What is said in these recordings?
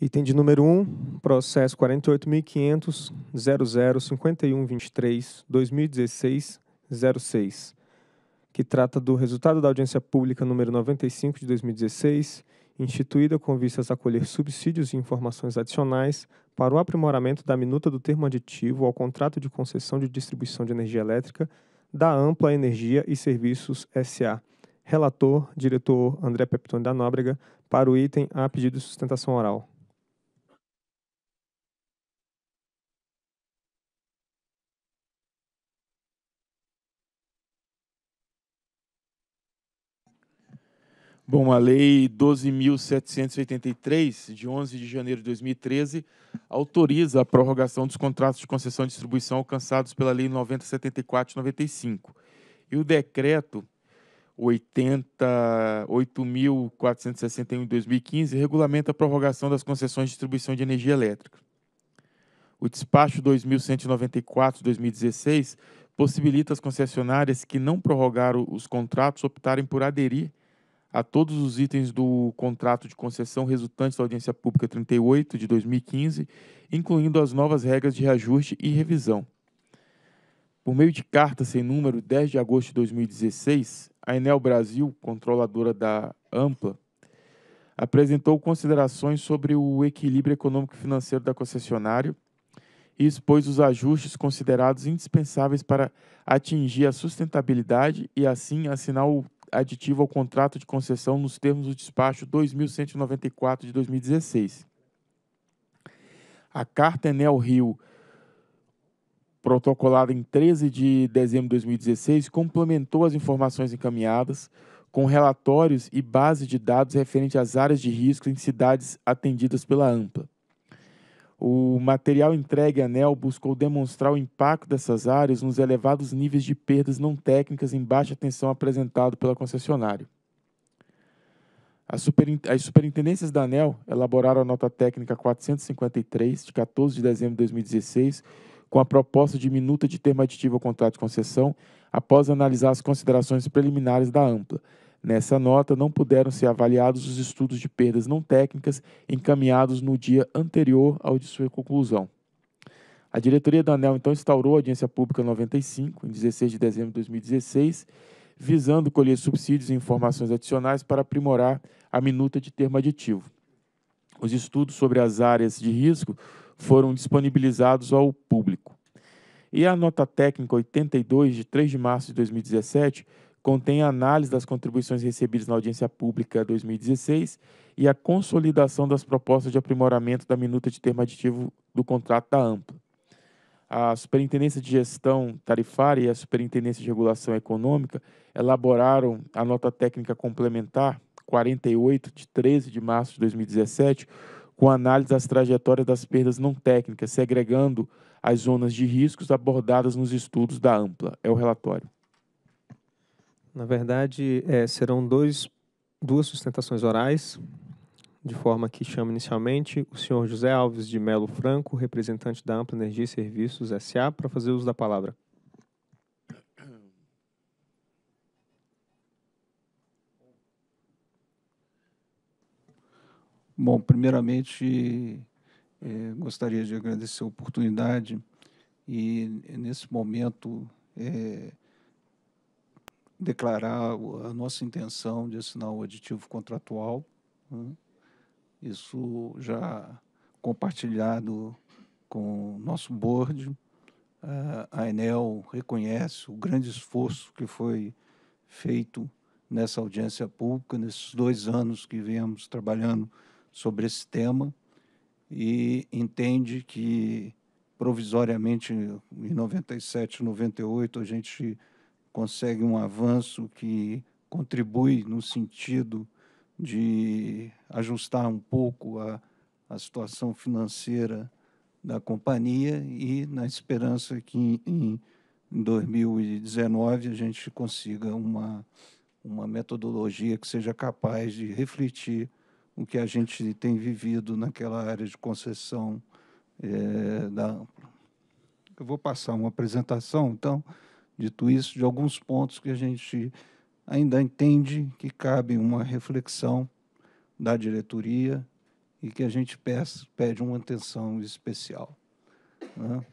Item de número 1, processo 48.500.005123-2016-06, que trata do resultado da audiência pública número 95 de 2016, instituída com vistas a colher subsídios e informações adicionais para o aprimoramento da minuta do termo aditivo ao contrato de concessão de distribuição de energia elétrica da Ampla Energia e Serviços S.A. Relator, diretor André Peptoni da Nóbrega, para o item a pedido de sustentação oral. Bom, a Lei 12.783, de 11 de janeiro de 2013, autoriza a prorrogação dos contratos de concessão e distribuição alcançados pela Lei 9074 95. E o Decreto 88.461 de 2015 regulamenta a prorrogação das concessões de distribuição de energia elétrica. O despacho 2194 de 2016 possibilita as concessionárias que não prorrogaram os contratos optarem por aderir a todos os itens do contrato de concessão resultantes da audiência pública 38 de 2015, incluindo as novas regras de reajuste e revisão. Por meio de carta sem número 10 de agosto de 2016, a Enel Brasil, controladora da Ampla, apresentou considerações sobre o equilíbrio econômico financeiro da concessionária e expôs os ajustes considerados indispensáveis para atingir a sustentabilidade e assim assinar o aditiva ao contrato de concessão nos termos do despacho 2194 de 2016. A carta Enel Rio, protocolada em 13 de dezembro de 2016, complementou as informações encaminhadas com relatórios e base de dados referente às áreas de risco em cidades atendidas pela AMPA. O material entregue à ANEL buscou demonstrar o impacto dessas áreas nos elevados níveis de perdas não técnicas em baixa tensão apresentado pela concessionária. As superintendências da ANEL elaboraram a nota técnica 453, de 14 de dezembro de 2016, com a proposta de minuta de termo aditivo ao contrato de concessão, após analisar as considerações preliminares da AMPLA, Nessa nota, não puderam ser avaliados os estudos de perdas não técnicas encaminhados no dia anterior ao de sua conclusão. A diretoria da ANEL então instaurou a audiência pública 95, em 16 de dezembro de 2016, visando colher subsídios e informações adicionais para aprimorar a minuta de termo aditivo. Os estudos sobre as áreas de risco foram disponibilizados ao público. E a nota técnica 82, de 3 de março de 2017, contém a análise das contribuições recebidas na audiência pública 2016 e a consolidação das propostas de aprimoramento da minuta de termo aditivo do contrato da ampla. A Superintendência de Gestão Tarifária e a Superintendência de Regulação Econômica elaboraram a nota técnica complementar 48 de 13 de março de 2017 com análise das trajetórias das perdas não técnicas, segregando as zonas de riscos abordadas nos estudos da AMPLA. É o relatório. Na verdade, é, serão dois, duas sustentações orais, de forma que chamo inicialmente o senhor José Alves de Melo Franco, representante da Ampla Energia e Serviços SA, para fazer uso da palavra. Bom, primeiramente, é, gostaria de agradecer a oportunidade e, nesse momento, é, declarar a nossa intenção de assinar o aditivo contratual. Né? Isso já compartilhado com o nosso board. A Enel reconhece o grande esforço que foi feito nessa audiência pública, nesses dois anos que viemos trabalhando sobre esse tema, e entende que, provisoriamente, em 97, 98, a gente consegue um avanço que contribui no sentido de ajustar um pouco a, a situação financeira da companhia e na esperança que em, em 2019 a gente consiga uma, uma metodologia que seja capaz de refletir o que a gente tem vivido naquela área de concessão é, da Ampla. Eu vou passar uma apresentação, então dito isso, de alguns pontos que a gente ainda entende que cabe uma reflexão da diretoria e que a gente pede uma atenção especial. Né?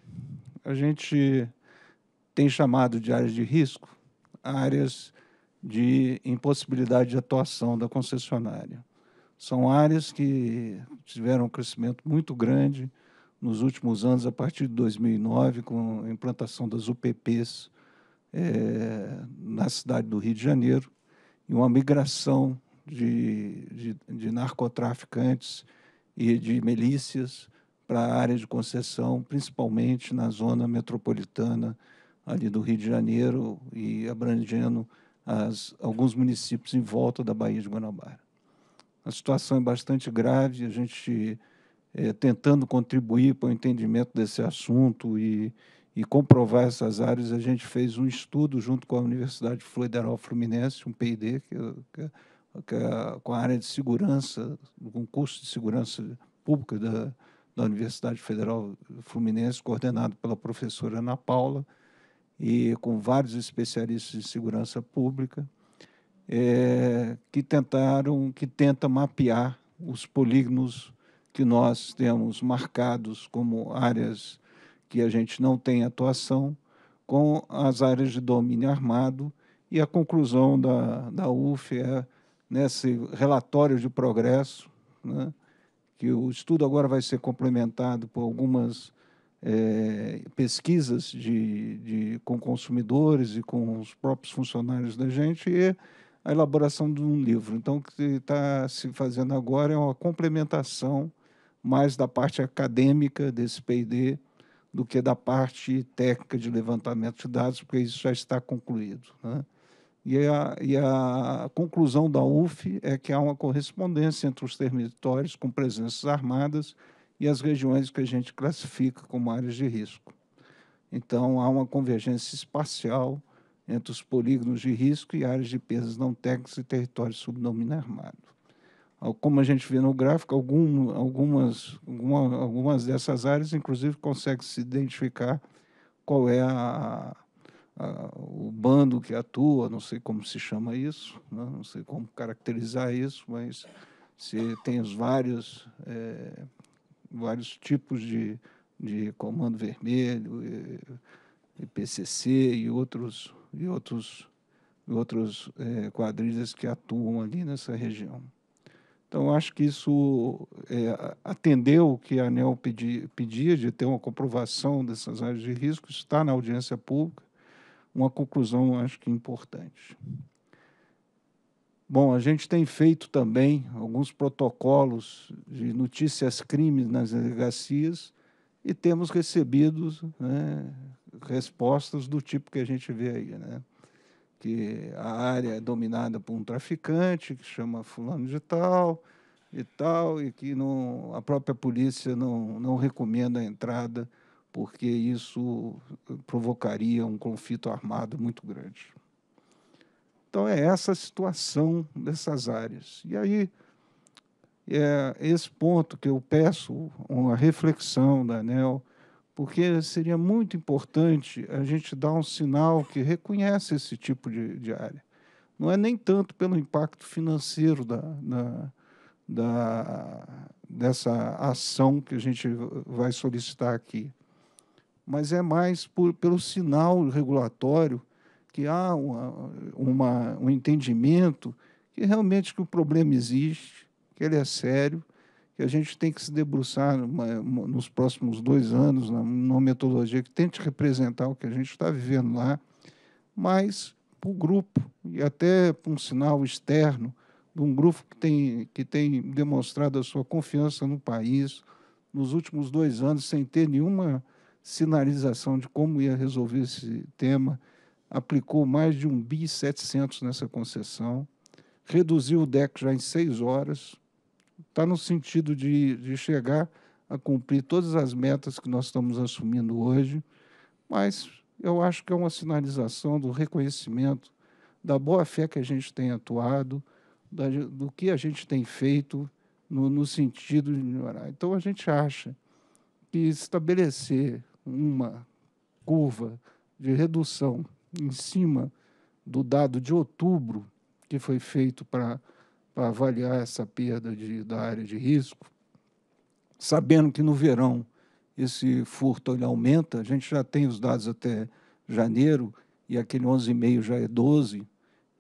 A gente tem chamado de áreas de risco áreas de impossibilidade de atuação da concessionária. São áreas que tiveram um crescimento muito grande nos últimos anos, a partir de 2009, com a implantação das UPPs é, na cidade do Rio de Janeiro e uma migração de, de, de narcotraficantes e de milícias para a área de concessão, principalmente na zona metropolitana ali do Rio de Janeiro e abrangendo as, alguns municípios em volta da Baía de Guanabara. A situação é bastante grave, a gente é, tentando contribuir para o entendimento desse assunto e e comprovar essas áreas, a gente fez um estudo junto com a Universidade Federal Fluminense, um PID, que, que, que é com a área de segurança, um curso de segurança pública da, da Universidade Federal Fluminense, coordenado pela professora Ana Paula, e com vários especialistas em segurança pública, é, que tentaram, que tenta mapear os polígonos que nós temos marcados como áreas que a gente não tem atuação, com as áreas de domínio armado, e a conclusão da, da UF é nesse relatório de progresso, né, que o estudo agora vai ser complementado por algumas é, pesquisas de, de, com consumidores e com os próprios funcionários da gente, e a elaboração de um livro. Então, o que está se fazendo agora é uma complementação mais da parte acadêmica desse P&D, do que da parte técnica de levantamento de dados, porque isso já está concluído. Né? E, a, e a conclusão da UF é que há uma correspondência entre os territórios com presenças armadas e as regiões que a gente classifica como áreas de risco. Então, há uma convergência espacial entre os polígonos de risco e áreas de perdas não técnicas e territórios subdomínio armado como a gente vê no gráfico, algum, algumas, alguma, algumas dessas áreas, inclusive, consegue se identificar qual é a, a, o bando que atua, não sei como se chama isso, né? não sei como caracterizar isso, mas se tem os vários, é, vários tipos de, de comando vermelho, e, e PCC e outros, e outros, e outros é, quadrilhas que atuam ali nessa região. Então, acho que isso é, atendeu o que a ANEL pedi, pedia, de ter uma comprovação dessas áreas de risco, está na audiência pública, uma conclusão, acho que importante. Bom, a gente tem feito também alguns protocolos de notícias crimes nas delegacias e temos recebido né, respostas do tipo que a gente vê aí, né? que a área é dominada por um traficante que chama fulano de tal e tal, e que não, a própria polícia não, não recomenda a entrada, porque isso provocaria um conflito armado muito grande. Então, é essa a situação dessas áreas. E aí, é esse ponto que eu peço uma reflexão da ANEL, porque seria muito importante a gente dar um sinal que reconhece esse tipo de, de área. Não é nem tanto pelo impacto financeiro da, da, da, dessa ação que a gente vai solicitar aqui, mas é mais por, pelo sinal regulatório que há uma, uma, um entendimento que realmente que o problema existe, que ele é sério que a gente tem que se debruçar uma, uma, nos próximos dois anos na, numa metodologia que tente representar o que a gente está vivendo lá, mas para o grupo e até para um sinal externo de um grupo que tem, que tem demonstrado a sua confiança no país nos últimos dois anos sem ter nenhuma sinalização de como ia resolver esse tema, aplicou mais de 1 bi nessa concessão, reduziu o DEC já em seis horas, está no sentido de, de chegar a cumprir todas as metas que nós estamos assumindo hoje, mas eu acho que é uma sinalização do reconhecimento da boa fé que a gente tem atuado, da, do que a gente tem feito no, no sentido de melhorar. Então a gente acha que estabelecer uma curva de redução em cima do dado de outubro que foi feito para para avaliar essa perda de, da área de risco, sabendo que no verão esse furto ele aumenta, a gente já tem os dados até janeiro, e aquele 11,5 já é 12,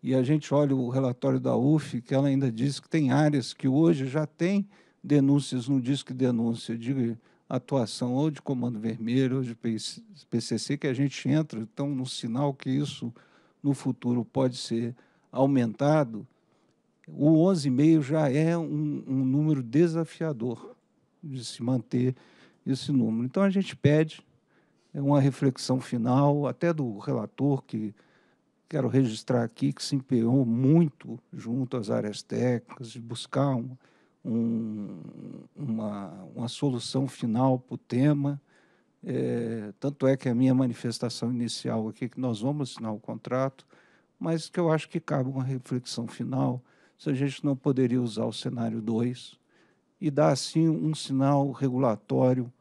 e a gente olha o relatório da UF, que ela ainda diz que tem áreas que hoje já tem denúncias no disco de denúncia de atuação ou de Comando Vermelho ou de PCC, que a gente entra, então, no sinal que isso no futuro pode ser aumentado, o 11,5 já é um, um número desafiador de se manter esse número. Então, a gente pede é uma reflexão final, até do relator, que quero registrar aqui, que se empenhou muito junto às áreas técnicas, de buscar um, um, uma, uma solução final para o tema. É, tanto é que a minha manifestação inicial aqui, que nós vamos assinar o contrato, mas que eu acho que cabe uma reflexão final se a gente não poderia usar o cenário 2 e dar, assim, um sinal regulatório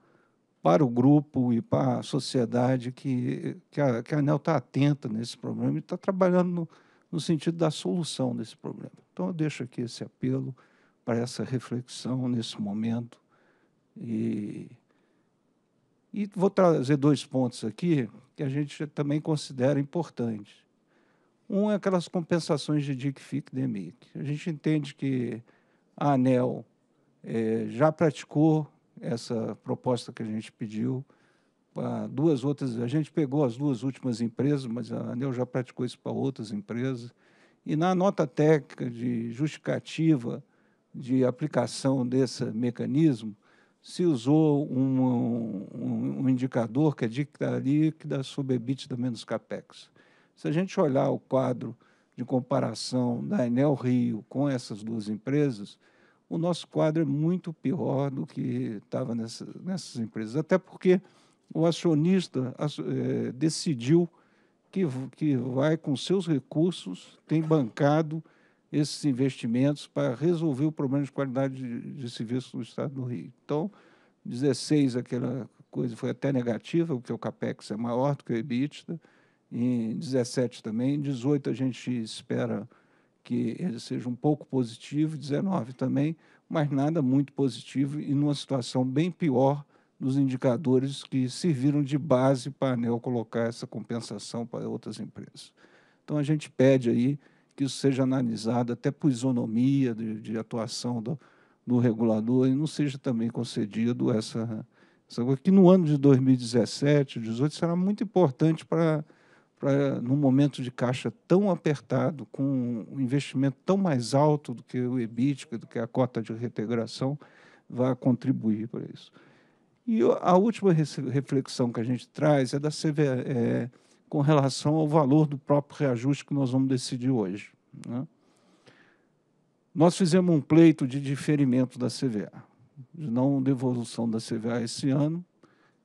para o grupo e para a sociedade que, que, a, que a ANEL está atenta nesse problema e está trabalhando no, no sentido da solução desse problema. Então, eu deixo aqui esse apelo para essa reflexão nesse momento. E, e vou trazer dois pontos aqui que a gente também considera importantes. Um é aquelas compensações de Dick Fick DMI. A gente entende que a ANEL é, já praticou essa proposta que a gente pediu. Para duas outras, a gente pegou as duas últimas empresas, mas a ANEL já praticou isso para outras empresas. E na nota técnica de justificativa de aplicação desse mecanismo, se usou um, um, um indicador que é dictaria que tá da sobre da menos CAPEX. Se a gente olhar o quadro de comparação da Enel Rio com essas duas empresas, o nosso quadro é muito pior do que estava nessa, nessas empresas, até porque o acionista é, decidiu que, que vai, com seus recursos, tem bancado esses investimentos para resolver o problema de qualidade de, de serviço do Estado do Rio. Então, 16, aquela coisa foi até negativa, porque é o CAPEX é maior do que o EBITDA, em 17 também, em 18 a gente espera que ele seja um pouco positivo, 19 também, mas nada muito positivo e numa situação bem pior dos indicadores que serviram de base para a ANEL colocar essa compensação para outras empresas. Então, a gente pede aí que isso seja analisado até por isonomia de, de atuação do, do, regulador e não seja também concedido essa, essa coisa, que no ano de 2017, 2018, será muito importante para para num momento de caixa tão apertado, com um investimento tão mais alto do que o EBIT, do que a cota de reintegração, vai contribuir para isso. E a última reflexão que a gente traz é da CV, é, com relação ao valor do próprio reajuste que nós vamos decidir hoje. Né? Nós fizemos um pleito de diferimento da CVA, de não devolução da CVA esse ano,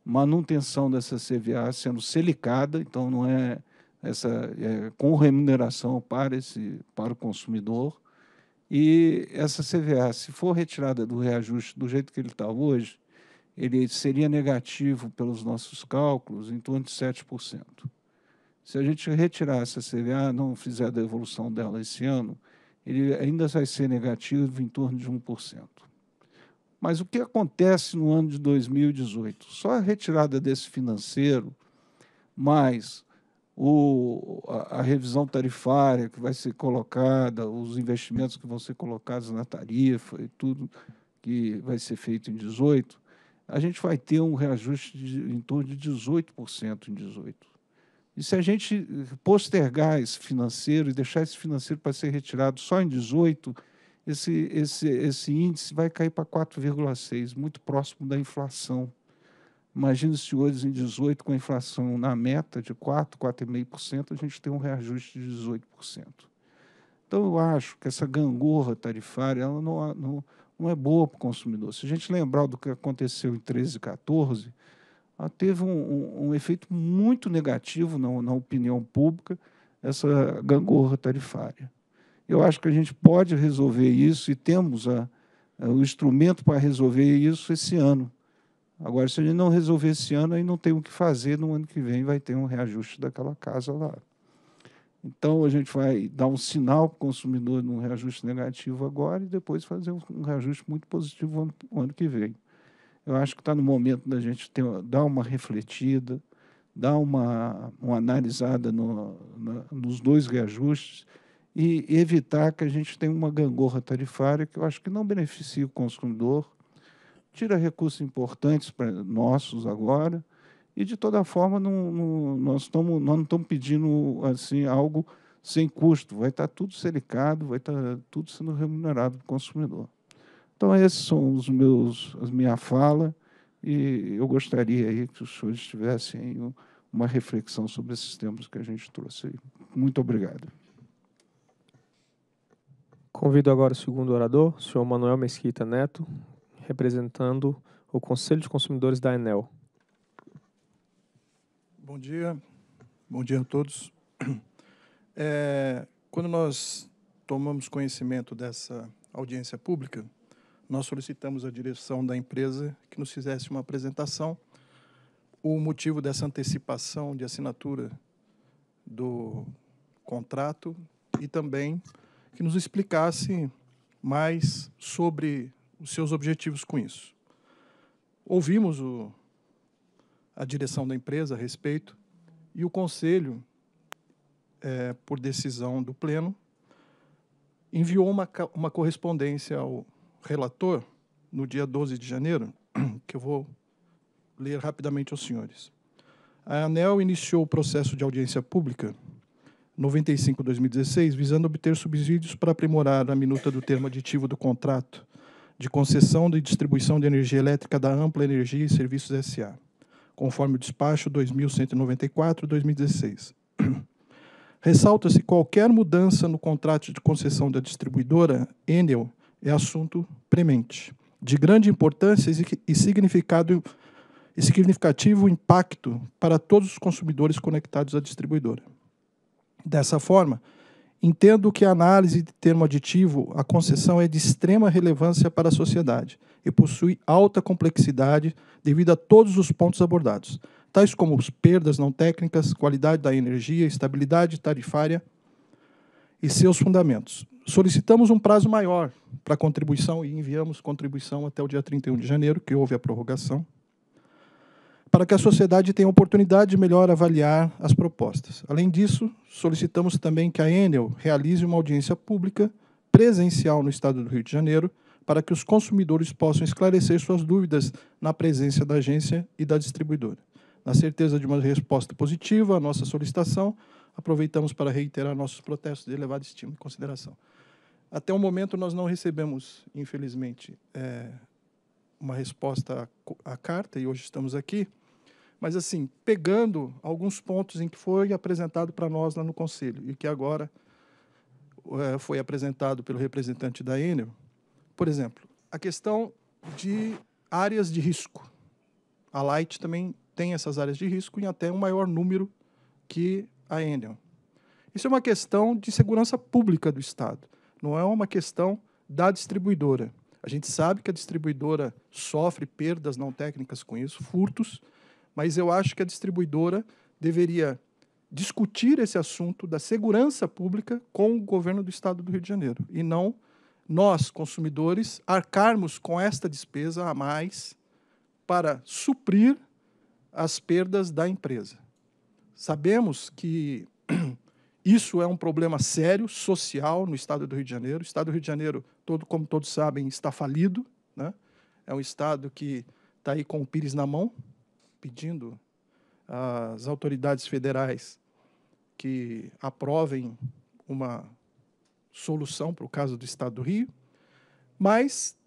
manutenção dessa CVA sendo selicada, então não é essa, é, com remuneração para, esse, para o consumidor. E essa CVA, se for retirada do reajuste do jeito que ele está hoje, ele seria negativo pelos nossos cálculos em torno de 7%. Se a gente retirar essa CVA, não fizer a devolução dela esse ano, ele ainda vai ser negativo em torno de 1%. Mas o que acontece no ano de 2018? Só a retirada desse financeiro, mais o, a, a, revisão tarifária que vai ser colocada, os investimentos que vão ser colocados na tarifa e tudo que vai ser feito em 18, a gente vai ter um reajuste de, em torno de 18% em 18. E se a gente postergar esse financeiro e deixar esse financeiro para ser retirado só em 18, esse, esse, esse índice vai cair para 4,6, muito próximo da inflação Imagina se hoje, em 18, com a inflação na meta de 4%, 4,5%, a gente tem um reajuste de 18%. Então, eu acho que essa gangorra tarifária ela não, não, não é boa para o consumidor. Se a gente lembrar do que aconteceu em 13 e 14, ela teve um, um, um, efeito muito negativo na, na opinião pública, essa gangorra tarifária. Eu acho que a gente pode resolver isso e temos a, a, o instrumento para resolver isso esse ano Agora, se a gente não resolver esse ano, aí não tem o que fazer, no ano que vem vai ter um reajuste daquela casa lá. Então, a gente vai dar um sinal para o consumidor num reajuste negativo agora e depois fazer um reajuste muito positivo ano, ano que vem. Eu acho que está no momento da gente ter, dar uma refletida, dar uma, uma analisada no, na, nos dois reajustes e evitar que a gente tenha uma gangorra tarifária que eu acho que não beneficia o consumidor, tira recursos importantes para nossos agora, e de toda forma não, não, nós, estamos, nós não estamos pedindo assim algo sem custo, vai estar tá tudo selicado, vai estar tá tudo sendo remunerado para o consumidor. Então, esses são os meus, a minha fala, e eu gostaria aí que os senhores tivessem uma reflexão sobre esses temas que a gente trouxe. Muito obrigado. Convido agora o segundo orador, o senhor Manuel Mesquita Neto, representando o Conselho de Consumidores da Enel. Bom dia, bom dia a todos. É, quando nós tomamos conhecimento dessa audiência pública, nós solicitamos à direção da empresa que nos fizesse uma apresentação. O motivo dessa antecipação de assinatura do contrato e também que nos explicasse mais sobre os seus objetivos com isso. Ouvimos o, a direção da empresa a respeito e o conselho, é, por decisão do pleno, enviou uma, uma correspondência ao relator no dia 12 de janeiro, que eu vou ler rapidamente aos senhores. A ANEL iniciou o processo de audiência pública 95-2016, visando obter subsídios para aprimorar a minuta do termo aditivo do contrato de concessão de distribuição de energia elétrica da Ampla Energia e Serviços SA, conforme o despacho 2194-2016. Ressalta-se qualquer mudança no contrato de concessão da distribuidora Enel é assunto premente, de grande importância e significado e significativo impacto para todos os consumidores conectados à distribuidora. Dessa forma, Entendo que a análise de termo aditivo à concessão é de extrema relevância para a sociedade e possui alta complexidade devido a todos os pontos abordados, tais como as perdas não técnicas, qualidade da energia, estabilidade tarifária e seus fundamentos. Solicitamos um prazo maior para contribuição e enviamos contribuição até o dia 31 de janeiro, que houve a prorrogação para que a sociedade tenha oportunidade de melhor avaliar as propostas. Além disso, solicitamos também que a Enel realize uma audiência pública presencial no estado do Rio de Janeiro para que os consumidores possam esclarecer suas dúvidas na presença da agência e da distribuidora. Na certeza de uma resposta positiva à nossa solicitação, aproveitamos para reiterar nossos protestos de elevado estima e consideração. Até o momento, nós não recebemos, infelizmente, é, uma resposta à carta, e hoje estamos aqui mas assim, pegando alguns pontos em que foi apresentado para nós lá no Conselho e que agora é, foi apresentado pelo representante da Enel, por exemplo, a questão de áreas de risco. A Light também tem essas áreas de risco em até um maior número que a Enel. Isso é uma questão de segurança pública do Estado, não é uma questão da distribuidora. A gente sabe que a distribuidora sofre perdas não técnicas com isso, furtos, mas eu acho que a distribuidora deveria discutir esse assunto da segurança pública com o governo do estado do Rio de Janeiro e não nós, consumidores, arcarmos com esta despesa a mais para suprir as perdas da empresa. Sabemos que isso é um problema sério social no estado do Rio de Janeiro. O estado do Rio de Janeiro, todo, como todos sabem, está falido. Né? É um estado que está aí com o pires na mão pedindo às autoridades federais que aprovem uma solução para o caso do Estado do Rio, mas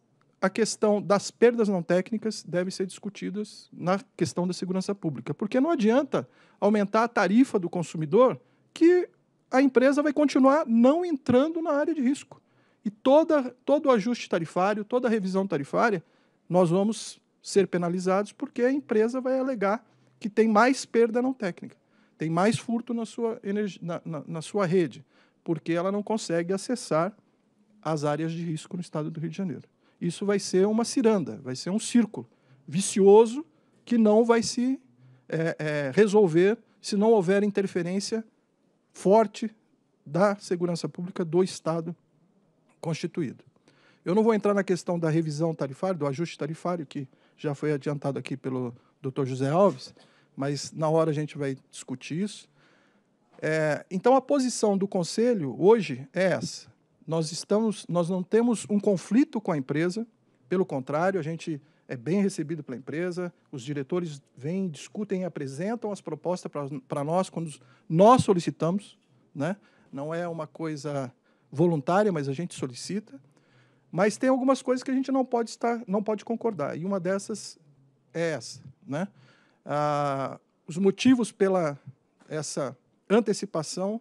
a questão das perdas não técnicas deve ser discutidas na questão da segurança pública, porque não adianta aumentar a tarifa do consumidor que a empresa vai continuar não entrando na área de risco. E toda, todo ajuste tarifário, toda revisão tarifária, nós vamos ser penalizados porque a empresa vai alegar que tem mais perda não técnica, tem mais furto na sua, energia, na, na, na sua rede, porque ela não consegue acessar as áreas de risco no estado do Rio de Janeiro. Isso vai ser uma ciranda, vai ser um círculo vicioso que não vai se é, é, resolver se não houver interferência forte da segurança pública do Estado constituído. Eu não vou entrar na questão da revisão tarifária, do ajuste tarifário, que já foi adiantado aqui pelo Dr. José Alves, mas na hora a gente vai discutir isso. É, então, a posição do Conselho hoje é essa. Nós, estamos, nós não temos um conflito com a empresa, pelo contrário, a gente é bem recebido pela empresa, os diretores vêm, discutem e apresentam as propostas para nós quando nós solicitamos. Né? Não é uma coisa voluntária, mas a gente solicita. Mas tem algumas coisas que a gente não pode estar, não pode concordar. E uma dessas é essa, né? Ah, os motivos pela essa antecipação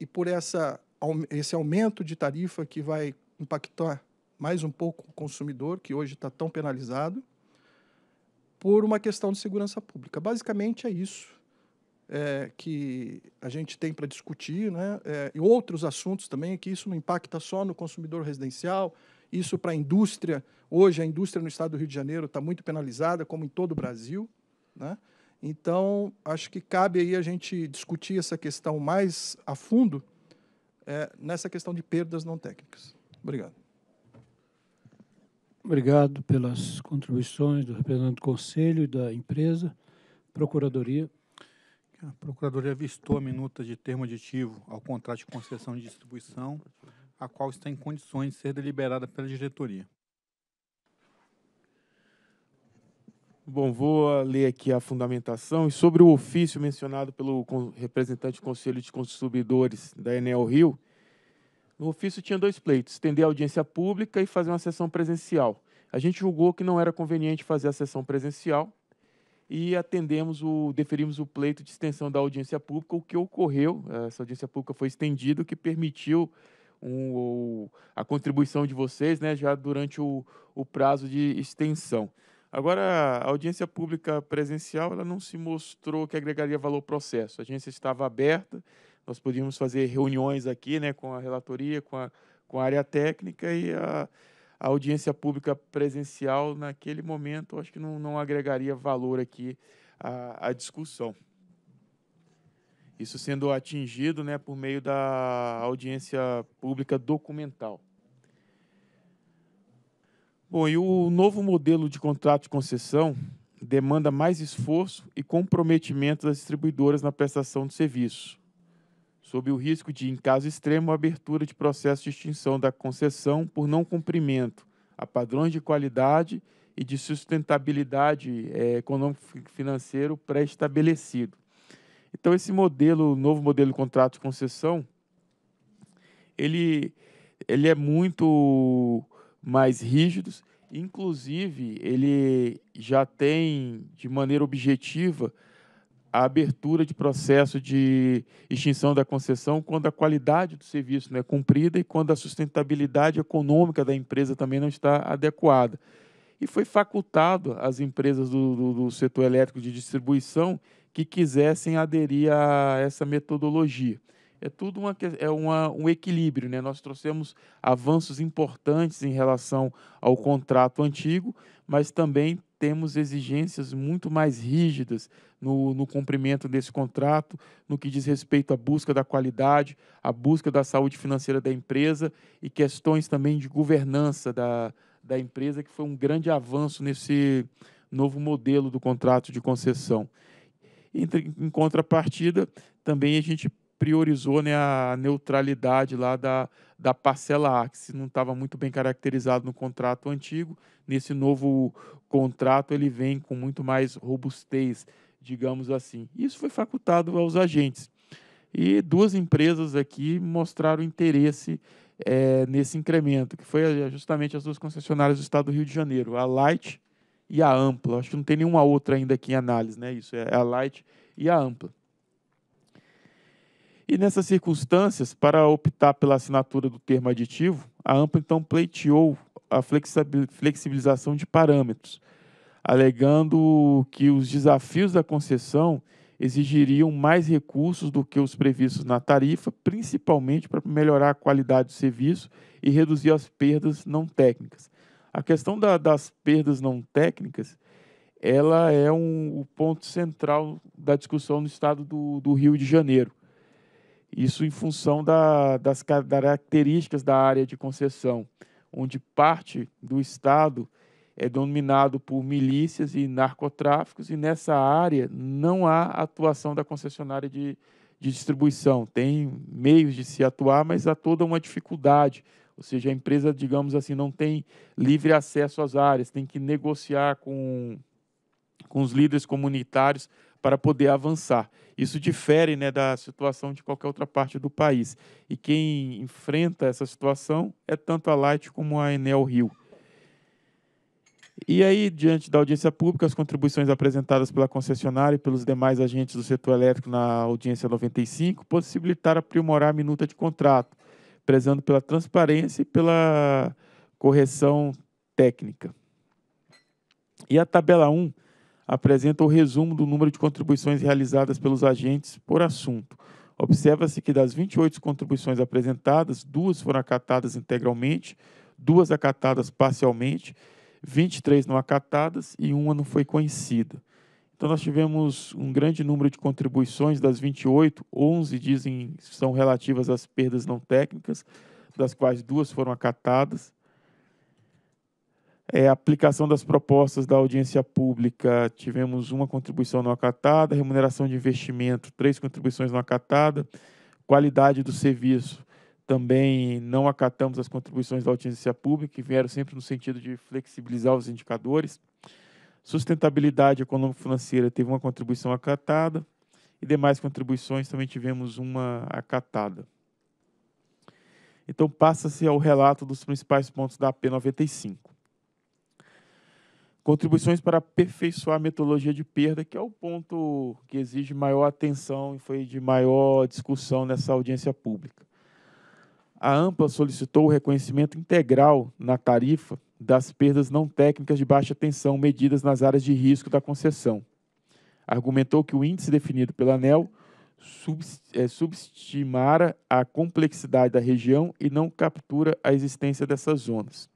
e por essa esse aumento de tarifa que vai impactar mais um pouco o consumidor que hoje está tão penalizado por uma questão de segurança pública. Basicamente é isso é, que a gente tem para discutir, né? É, e outros assuntos também, que isso não impacta só no consumidor residencial, isso para a indústria. Hoje, a indústria no estado do Rio de Janeiro está muito penalizada, como em todo o Brasil. Né? Então, acho que cabe aí a gente discutir essa questão mais a fundo é, nessa questão de perdas não técnicas. Obrigado. Obrigado pelas contribuições do representante do Conselho e da empresa. Procuradoria. A Procuradoria avistou a minuta de termo aditivo ao contrato de concessão de distribuição, a qual está em condições de ser deliberada pela diretoria. Bom, vou ler aqui a fundamentação. E sobre o ofício mencionado pelo representante do Conselho de Consumidores da Enel Rio, no ofício tinha dois pleitos: estender a audiência pública e fazer uma sessão presencial. A gente julgou que não era conveniente fazer a sessão presencial, e atendemos o deferimos o pleito de extensão da audiência pública, o que ocorreu, essa audiência pública foi estendida, o que permitiu um, a contribuição de vocês né, já durante o, o prazo de extensão. Agora, a audiência pública presencial ela não se mostrou que agregaria valor ao processo. A agência estava aberta, nós podíamos fazer reuniões aqui né, com a relatoria, com a, com a área técnica e a, a audiência pública presencial naquele momento, acho que não, não agregaria valor aqui à, à discussão. Isso sendo atingido né, por meio da audiência pública documental. Bom, e o novo modelo de contrato de concessão demanda mais esforço e comprometimento das distribuidoras na prestação de serviço sob o risco de, em caso extremo, abertura de processo de extinção da concessão por não cumprimento a padrões de qualidade e de sustentabilidade é, econômico-financeiro pré-estabelecido. Então, esse modelo, novo modelo de contrato de concessão, ele, ele é muito mais rígido, inclusive ele já tem, de maneira objetiva, a abertura de processo de extinção da concessão quando a qualidade do serviço não né, é cumprida e quando a sustentabilidade econômica da empresa também não está adequada. E foi facultado às empresas do, do, do setor elétrico de distribuição que quisessem aderir a essa metodologia. É tudo uma, é uma, um equilíbrio. Né? Nós trouxemos avanços importantes em relação ao contrato antigo, mas também temos exigências muito mais rígidas no, no cumprimento desse contrato, no que diz respeito à busca da qualidade, à busca da saúde financeira da empresa e questões também de governança da, da empresa, que foi um grande avanço nesse novo modelo do contrato de concessão. Entre, em contrapartida, também a gente priorizou né, a neutralidade lá da, da parcela A, que se não estava muito bem caracterizado no contrato antigo. Nesse novo contrato, ele vem com muito mais robustez, digamos assim. Isso foi facultado aos agentes. E duas empresas aqui mostraram interesse é, nesse incremento, que foi eh, justamente as duas concessionárias do estado do Rio de Janeiro, a Light e a Ampla. Acho que não tem nenhuma outra ainda aqui em análise, né? Isso é, é a Light e a Ampla. E nessas circunstâncias, para optar pela assinatura do termo aditivo, a AMPA então pleiteou a flexibilização de parâmetros, alegando que os desafios da concessão exigiriam mais recursos do que os previstos na tarifa, principalmente para melhorar a qualidade do serviço e reduzir as perdas não técnicas. A questão da, das perdas não técnicas, ela é um, o ponto central da discussão no estado do, do Rio de Janeiro. Isso em função da, das características da área de concessão, onde parte do Estado é dominado por milícias e narcotráficos, e nessa área não há atuação da concessionária de, de distribuição. Tem meios de se atuar, mas há toda uma dificuldade. Ou seja, a empresa, digamos assim, não tem livre acesso às áreas, tem que negociar com, com os líderes comunitários para poder avançar. Isso difere né, da situação de qualquer outra parte do país. E quem enfrenta essa situação é tanto a Light como a Enel Rio. E aí, diante da audiência pública, as contribuições apresentadas pela concessionária e pelos demais agentes do setor elétrico na audiência 95 possibilitaram aprimorar a minuta de contrato, prezando pela transparência e pela correção técnica. E a tabela 1 apresenta o resumo do número de contribuições realizadas pelos agentes por assunto. Observa-se que das 28 contribuições apresentadas, duas foram acatadas integralmente, duas acatadas parcialmente, 23 não acatadas e uma não foi conhecida. Então, nós tivemos um grande número de contribuições, das 28, 11 dizem são relativas às perdas não técnicas, das quais duas foram acatadas, é, aplicação das propostas da audiência pública, tivemos uma contribuição não acatada, remuneração de investimento, três contribuições não acatadas, qualidade do serviço, também não acatamos as contribuições da audiência pública, que vieram sempre no sentido de flexibilizar os indicadores. Sustentabilidade econômico-financeira teve uma contribuição acatada e demais contribuições também tivemos uma acatada. Então, passa-se ao relato dos principais pontos da AP 95. Contribuições para aperfeiçoar a metodologia de perda, que é o ponto que exige maior atenção e foi de maior discussão nessa audiência pública. A AMPA solicitou o reconhecimento integral na tarifa das perdas não técnicas de baixa tensão medidas nas áreas de risco da concessão. Argumentou que o índice definido pela ANEL é, subestimara a complexidade da região e não captura a existência dessas zonas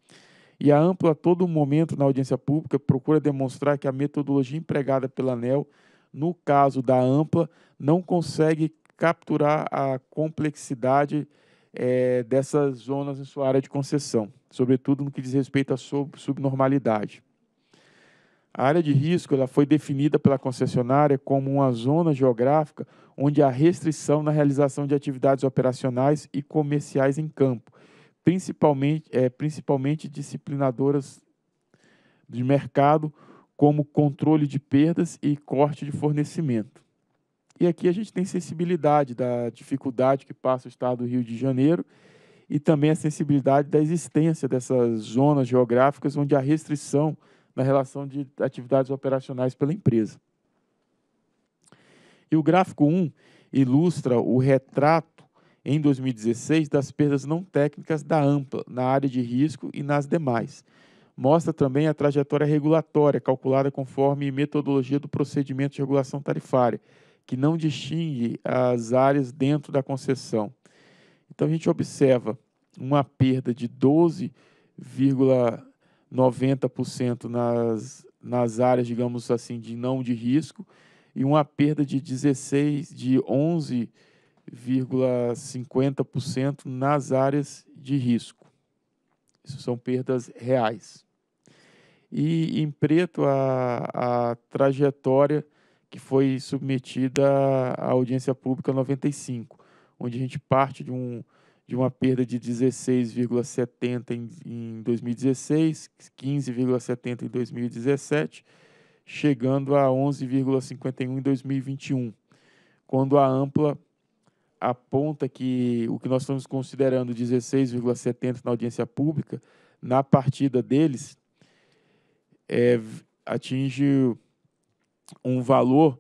e a Ampla, a todo momento na audiência pública, procura demonstrar que a metodologia empregada pela ANEL, no caso da Ampla, não consegue capturar a complexidade é, dessas zonas em sua área de concessão, sobretudo no que diz respeito à subnormalidade. A área de risco ela foi definida pela concessionária como uma zona geográfica onde há restrição na realização de atividades operacionais e comerciais em campo, principalmente, é, principalmente disciplinadoras de mercado, como controle de perdas e corte de fornecimento. E aqui a gente tem sensibilidade da dificuldade que passa o estado do Rio de Janeiro e também a sensibilidade da existência dessas zonas geográficas onde há restrição na relação de atividades operacionais pela empresa. E o gráfico 1 ilustra o retrato em 2016 das perdas não técnicas da Ampla, na área de risco e nas demais. Mostra também a trajetória regulatória, calculada conforme metodologia do procedimento de regulação tarifária, que não distingue as áreas dentro da concessão. Então a gente observa uma perda de 12,90% nas, nas áreas, digamos assim, de não de risco e uma perda de 16 de 11 0,50% nas áreas de risco. Isso são perdas reais. E em preto, a, a trajetória que foi submetida à audiência pública 95, onde a gente parte de, um, de uma perda de 16,70 em, em 2016, 15,70 em 2017, chegando a 11,51 em 2021, quando a ampla aponta que o que nós estamos considerando 16,70 na audiência pública, na partida deles, é, atinge um valor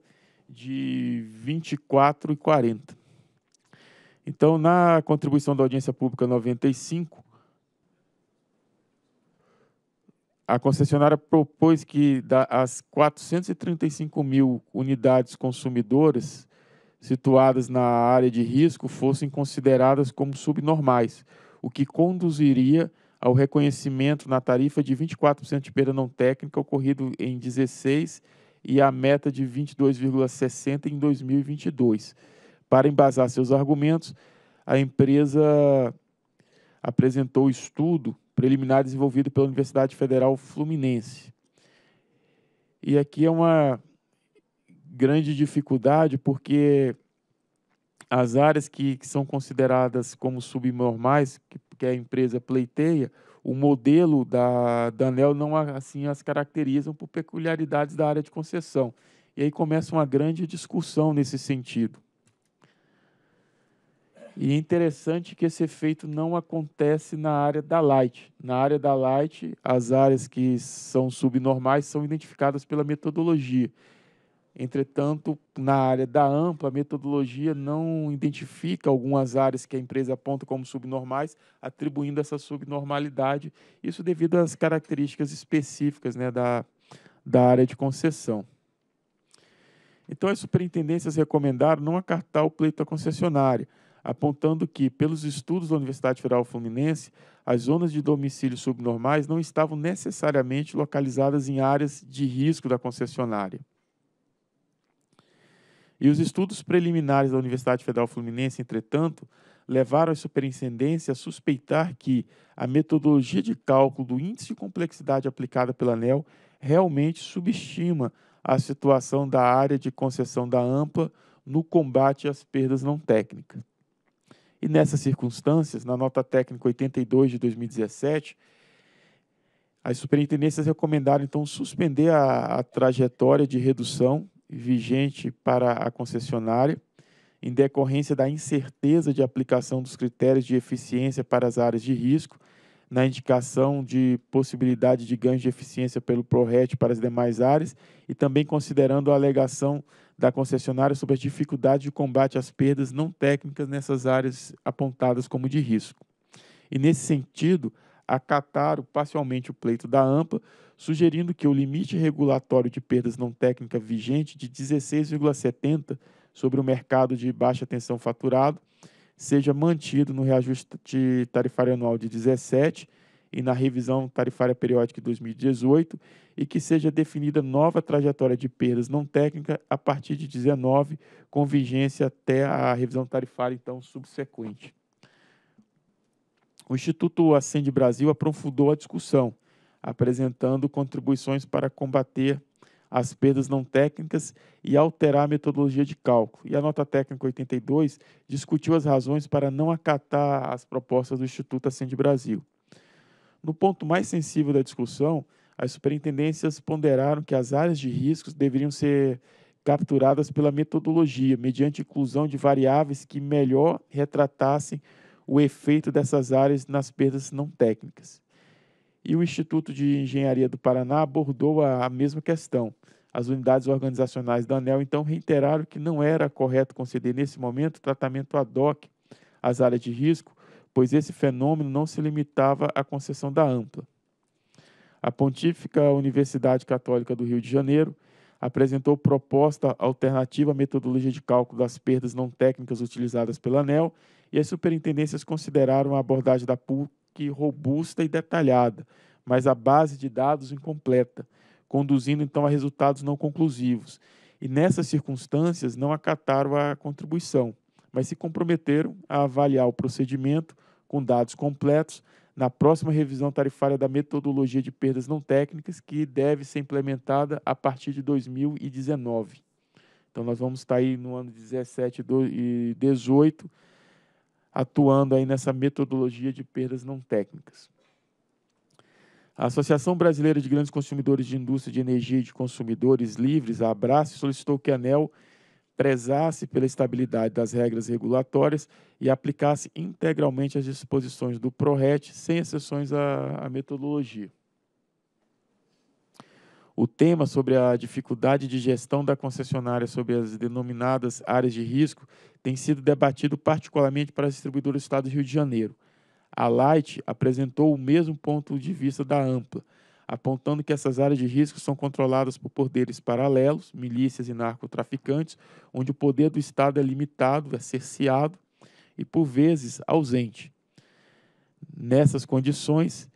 de 24,40. Então, na contribuição da audiência pública 95, a concessionária propôs que das 435 mil unidades consumidoras situadas na área de risco fossem consideradas como subnormais, o que conduziria ao reconhecimento na tarifa de 24% de perda não técnica ocorrido em 16 e a meta de 22,60 em 2022. Para embasar seus argumentos, a empresa apresentou estudo preliminar desenvolvido pela Universidade Federal Fluminense. E aqui é uma grande dificuldade, porque as áreas que, que são consideradas como subnormais, que, que é a empresa pleiteia, o modelo da, da ANEL não assim as caracterizam por peculiaridades da área de concessão. E aí começa uma grande discussão nesse sentido. E é interessante que esse efeito não acontece na área da light. Na área da light, as áreas que são subnormais são identificadas pela metodologia. Entretanto, na área da AMPA, a metodologia não identifica algumas áreas que a empresa aponta como subnormais, atribuindo essa subnormalidade, isso devido às características específicas né, da, da área de concessão. Então, as superintendências recomendaram não acartar o pleito à concessionária, apontando que, pelos estudos da Universidade Federal Fluminense, as zonas de domicílio subnormais não estavam necessariamente localizadas em áreas de risco da concessionária. E os estudos preliminares da Universidade Federal Fluminense, entretanto, levaram a superintendência a suspeitar que a metodologia de cálculo do índice de complexidade aplicada pela ANEL realmente subestima a situação da área de concessão da AMPA no combate às perdas não técnicas. E nessas circunstâncias, na nota técnica 82 de 2017, as superintendências recomendaram então suspender a, a trajetória de redução vigente para a concessionária, em decorrência da incerteza de aplicação dos critérios de eficiência para as áreas de risco, na indicação de possibilidade de ganho de eficiência pelo ProRet para as demais áreas e também considerando a alegação da concessionária sobre a dificuldade de combate às perdas não técnicas nessas áreas apontadas como de risco. E nesse sentido, acataram parcialmente o pleito da AMPA, sugerindo que o limite regulatório de perdas não técnica vigente de 16,70 sobre o mercado de baixa tensão faturado seja mantido no reajuste tarifário anual de 17 e na revisão tarifária periódica de 2018 e que seja definida nova trajetória de perdas não técnica a partir de 19 com vigência até a revisão tarifária então subsequente. O Instituto Acende Brasil aprofundou a discussão apresentando contribuições para combater as perdas não técnicas e alterar a metodologia de cálculo. E a nota técnica 82 discutiu as razões para não acatar as propostas do Instituto Acende Brasil. No ponto mais sensível da discussão, as superintendências ponderaram que as áreas de riscos deveriam ser capturadas pela metodologia, mediante inclusão de variáveis que melhor retratassem o efeito dessas áreas nas perdas não técnicas e o Instituto de Engenharia do Paraná abordou a, a mesma questão. As unidades organizacionais da ANEL então reiteraram que não era correto conceder nesse momento tratamento ad hoc às áreas de risco, pois esse fenômeno não se limitava à concessão da ampla. A Pontífica Universidade Católica do Rio de Janeiro apresentou proposta alternativa à metodologia de cálculo das perdas não técnicas utilizadas pela ANEL e as superintendências consideraram a abordagem da PUC que robusta e detalhada, mas a base de dados incompleta, conduzindo então a resultados não conclusivos. E nessas circunstâncias não acataram a contribuição, mas se comprometeram a avaliar o procedimento com dados completos na próxima revisão tarifária da metodologia de perdas não técnicas, que deve ser implementada a partir de 2019. Então, nós vamos estar aí no ano 17 e 18 atuando aí nessa metodologia de perdas não técnicas. A Associação Brasileira de Grandes Consumidores de Indústria de Energia e de Consumidores Livres, a ABRAS, solicitou que a ANEL prezasse pela estabilidade das regras regulatórias e aplicasse integralmente as disposições do PRORET, sem exceções à, à metodologia. O tema sobre a dificuldade de gestão da concessionária sobre as denominadas áreas de risco tem sido debatido particularmente para as distribuidoras do Estado do Rio de Janeiro. A Light apresentou o mesmo ponto de vista da Ampla, apontando que essas áreas de risco são controladas por poderes paralelos, milícias e narcotraficantes, onde o poder do Estado é limitado, é cerceado e, por vezes, ausente. Nessas condições,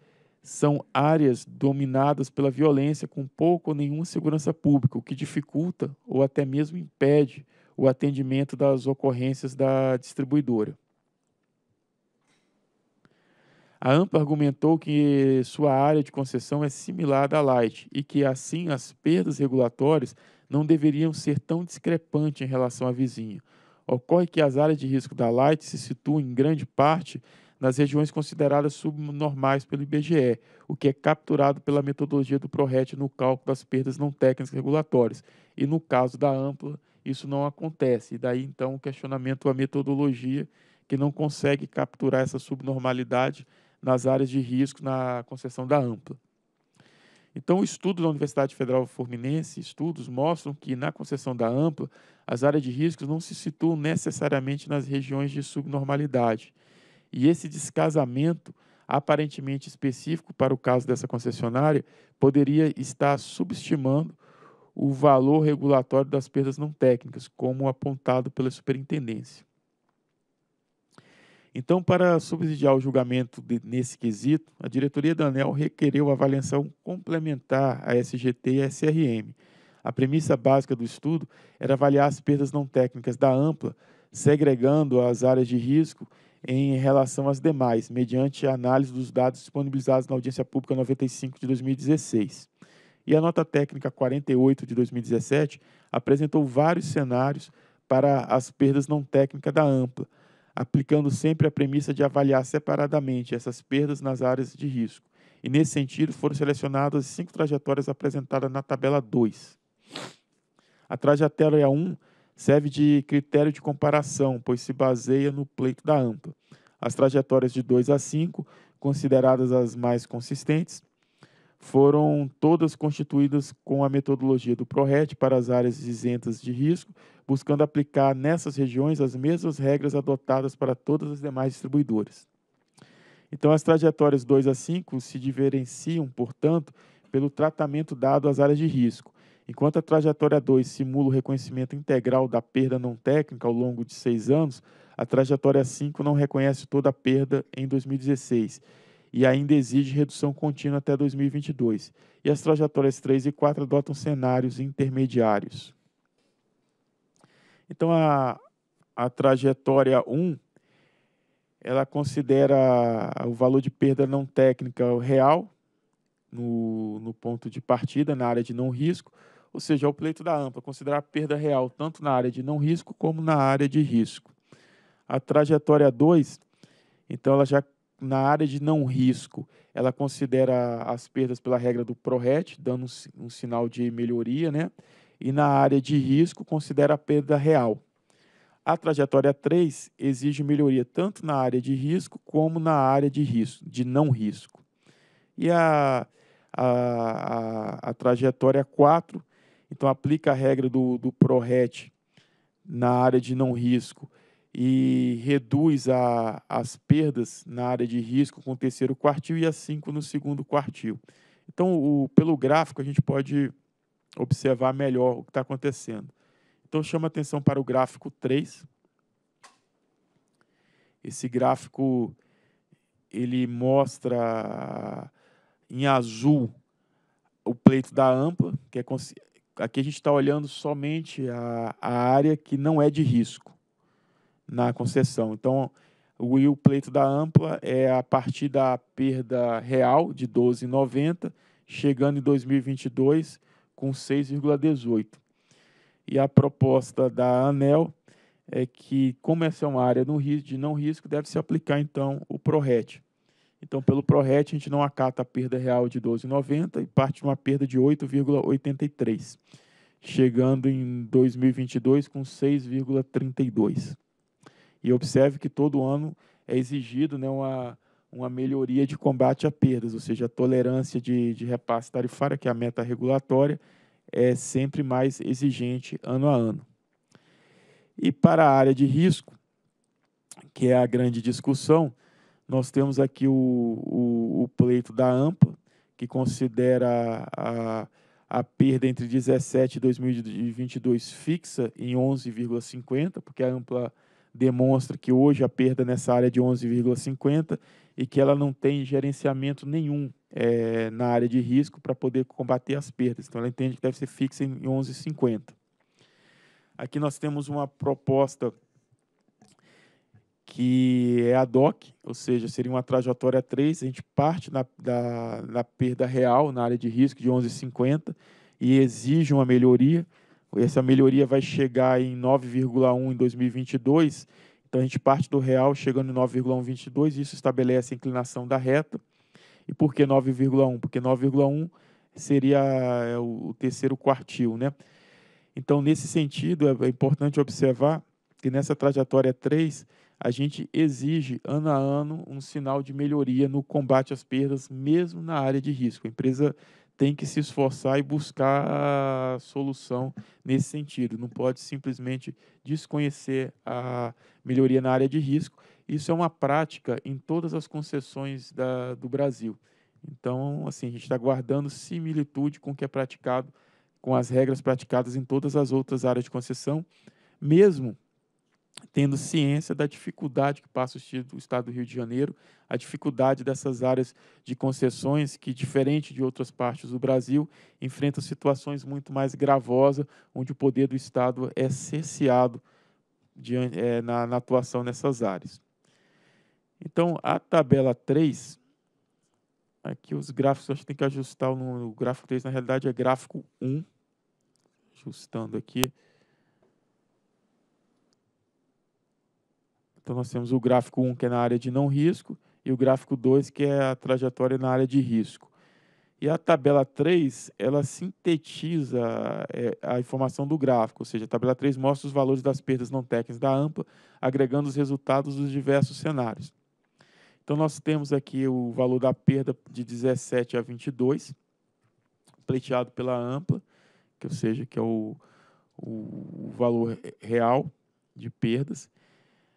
são áreas dominadas pela violência com pouco ou nenhuma segurança pública, o que dificulta ou até mesmo impede o atendimento das ocorrências da distribuidora. A AMPA argumentou que sua área de concessão é similar à da Light e que, assim, as perdas regulatórias não deveriam ser tão discrepantes em relação à vizinha. Ocorre que as áreas de risco da Light se situam, em grande parte, nas regiões consideradas subnormais pelo IBGE, o que é capturado pela metodologia do ProRet no cálculo das perdas não técnicas regulatórias, e no caso da ampla isso não acontece. E daí, então, o questionamento à metodologia, que não consegue capturar essa subnormalidade nas áreas de risco na concessão da ampla. Então, o estudo da Universidade Federal Fluminense, estudos mostram que na concessão da ampla, as áreas de risco não se situam necessariamente nas regiões de subnormalidade. E esse descasamento aparentemente específico para o caso dessa concessionária poderia estar subestimando o valor regulatório das perdas não técnicas, como apontado pela superintendência. Então, para subsidiar o julgamento de, nesse quesito, a diretoria da ANEL requereu avaliação complementar à SGT e à SRM. A premissa básica do estudo era avaliar as perdas não técnicas da Ampla, segregando as áreas de risco em relação às demais, mediante a análise dos dados disponibilizados na audiência pública 95 de 2016. E a nota técnica 48 de 2017 apresentou vários cenários para as perdas não técnicas da Ampla, aplicando sempre a premissa de avaliar separadamente essas perdas nas áreas de risco. E nesse sentido, foram selecionadas cinco trajetórias apresentadas na tabela 2. A trajetória 1 serve de critério de comparação, pois se baseia no pleito da Ampla. As trajetórias de 2 a 5, consideradas as mais consistentes, foram todas constituídas com a metodologia do ProRed para as áreas isentas de risco, buscando aplicar nessas regiões as mesmas regras adotadas para todas as demais distribuidoras. Então, as trajetórias 2 a 5 se diferenciam, portanto, pelo tratamento dado às áreas de risco. Enquanto a trajetória 2 simula o reconhecimento integral da perda não técnica ao longo de seis anos, a trajetória 5 não reconhece toda a perda em 2016 e ainda exige redução contínua até 2022. E as trajetórias 3 e 4 adotam cenários intermediários. Então, a, a trajetória 1, ela considera o valor de perda não técnica real no, no ponto de partida, na área de não risco, ou seja, é o pleito da ampla, considerar a perda real tanto na área de não risco como na área de risco. A trajetória 2, então, ela já na área de não risco, ela considera as perdas pela regra do PRORET, dando um, um sinal de melhoria, né? E na área de risco, considera a perda real. A trajetória 3 exige melhoria tanto na área de risco como na área de risco, de não risco. E a, a, a, a trajetória 4, então aplica a regra do, do PRORET na área de não risco e reduz a, as perdas na área de risco com o terceiro quartil e a cinco no segundo quartil. Então, o, pelo gráfico, a gente pode observar melhor o que está acontecendo. Então, chama atenção para o gráfico 3. Esse gráfico ele mostra em azul o pleito da ampla, que é aqui a gente está olhando somente a, a área que não é de risco na concessão. Então, o pleito da ampla é a partir da perda real de 12,90, chegando em 2022 com 6,18. E a proposta da ANEL é que, como essa é uma área de não risco, deve se aplicar então o PRORET. Então, pelo PRORET, a gente não acata a perda real de 12,90 e parte de uma perda de 8,83, chegando em 2022 com 6,32. E observe que todo ano é exigido né, uma, uma melhoria de combate a perdas, ou seja, a tolerância de, de repasse tarifária, que é a meta regulatória, é sempre mais exigente ano a ano. E para a área de risco, que é a grande discussão, nós temos aqui o, o, o pleito da AMPA, que considera a, a perda entre 17 e 2022 fixa em 11,50, porque a ampla demonstra que hoje a perda nessa área é de 11,50 e que ela não tem gerenciamento nenhum é, na área de risco para poder combater as perdas. Então, ela entende que deve ser fixa em 11,50. Aqui nós temos uma proposta que é a DOC, ou seja, seria uma trajetória 3, a gente parte na, da, na perda real na área de risco de 11,50 e exige uma melhoria essa melhoria vai chegar em 9,1 em 2022. Então a gente parte do real chegando em 9,122, isso estabelece a inclinação da reta. E por que 9,1? Porque 9,1 seria é, o terceiro quartil, né? Então, nesse sentido, é, é importante observar que nessa trajetória 3, a gente exige ano a ano um sinal de melhoria no combate às perdas, mesmo na área de risco. A empresa tem que se esforçar e buscar a solução nesse sentido. Não pode simplesmente desconhecer a melhoria na área de risco. Isso é uma prática em todas as concessões da, do Brasil. Então, assim, a gente está guardando similitude com o que é praticado, com as regras praticadas em todas as outras áreas de concessão, mesmo tendo ciência da dificuldade que passa o Estado do Rio de Janeiro, a dificuldade dessas áreas de concessões que, diferente de outras partes do Brasil, enfrentam situações muito mais gravosas, onde o poder do Estado é cerceado de, é, na, na atuação nessas áreas. Então, a tabela 3, aqui os gráficos, acho que tem que ajustar o, o gráfico 3, na realidade é gráfico 1, ajustando aqui, Então, nós temos o gráfico 1, que é na área de não risco, e o gráfico 2, que é a trajetória na área de risco. E a tabela 3, ela sintetiza é, a informação do gráfico, ou seja, a tabela 3 mostra os valores das perdas não técnicas da AMPA, agregando os resultados dos diversos cenários. Então, nós temos aqui o valor da perda de 17 a 22, pleiteado pela AMPA, que, ou seja, que é o, o valor real de perdas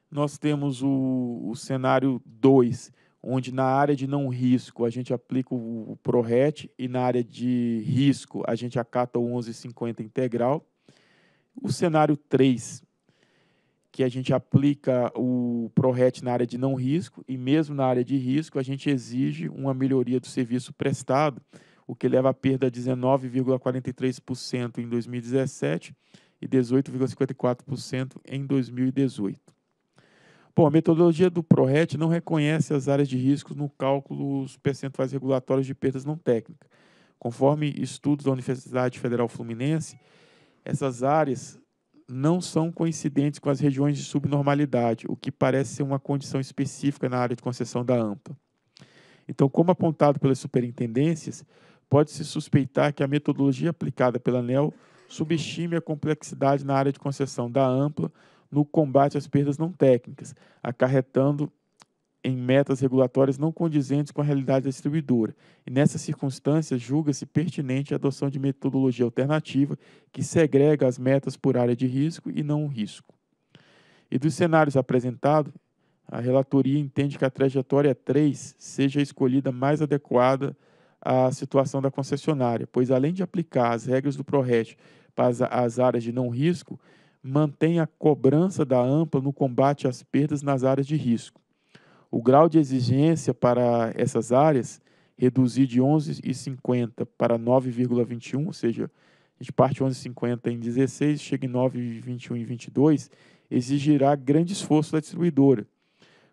nós temos o, o cenário 2, onde na área de não risco a gente aplica o, o ProRet e na área de risco a gente acata o 1150 integral. O cenário 3, que a gente aplica o ProRet na área de não risco e mesmo na área de risco a gente exige uma melhoria do serviço prestado, o que leva a perda a 19,43% em 2017 e 18,54% em 2018. Bom, a metodologia do PRORET não reconhece as áreas de risco no cálculo dos percentuais regulatórios de perdas não técnicas. Conforme estudos da Universidade Federal Fluminense, essas áreas não são coincidentes com as regiões de subnormalidade, o que parece ser uma condição específica na área de concessão da AMPA. Então, como apontado pelas superintendências, pode-se suspeitar que a metodologia aplicada pela ANEL subestime a complexidade na área de concessão da AMPA no combate às perdas não técnicas, acarretando em metas regulatórias não condizentes com a realidade da distribuidora. E nessa circunstância, julga-se pertinente a adoção de metodologia alternativa que segrega as metas por área de risco e não risco. E dos cenários apresentados, a relatoria entende que a trajetória 3 seja a escolhida mais adequada à situação da concessionária, pois além de aplicar as regras do ProRet para as áreas de não risco, mantém a cobrança da AMPA no combate às perdas nas áreas de risco. O grau de exigência para essas áreas reduzir de 11,50 para 9,21, ou seja, a gente parte 11,50 em 16, chega em 9,21 e 22, exigirá grande esforço da distribuidora,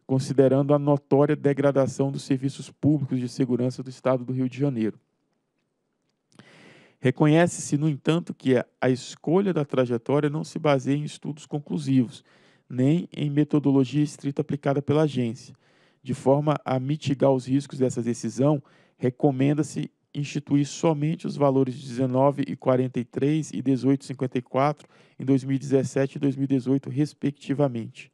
considerando a notória degradação dos serviços públicos de segurança do Estado do Rio de Janeiro. Reconhece-se, no entanto, que a escolha da trajetória não se baseia em estudos conclusivos, nem em metodologia estrita aplicada pela agência. De forma a mitigar os riscos dessa decisão, recomenda-se instituir somente os valores 19 e 43 e 18 e 54 em 2017 e 2018, respectivamente.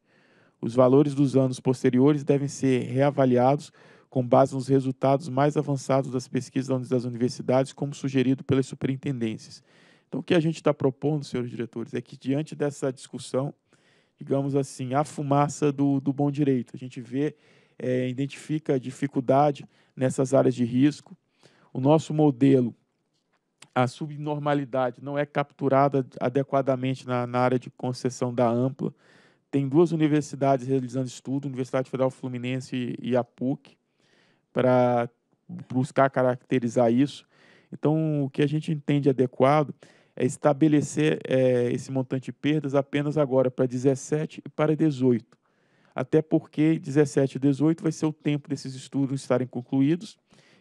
Os valores dos anos posteriores devem ser reavaliados com base nos resultados mais avançados das pesquisas das universidades, como sugerido pelas superintendências. Então, o que a gente está propondo, senhores diretores, é que diante dessa discussão, digamos assim, a fumaça do, do bom direito, a gente vê, é, identifica dificuldade nessas áreas de risco. O nosso modelo, a subnormalidade não é capturada adequadamente na, na área de concessão da ampla. Tem duas universidades realizando estudo, Universidade Federal Fluminense e, e a PUC para buscar caracterizar isso. Então, o que a gente entende adequado é estabelecer é, esse montante de perdas apenas agora para 17 e para 18. Até porque 17 e 18 vai ser o tempo desses estudos estarem concluídos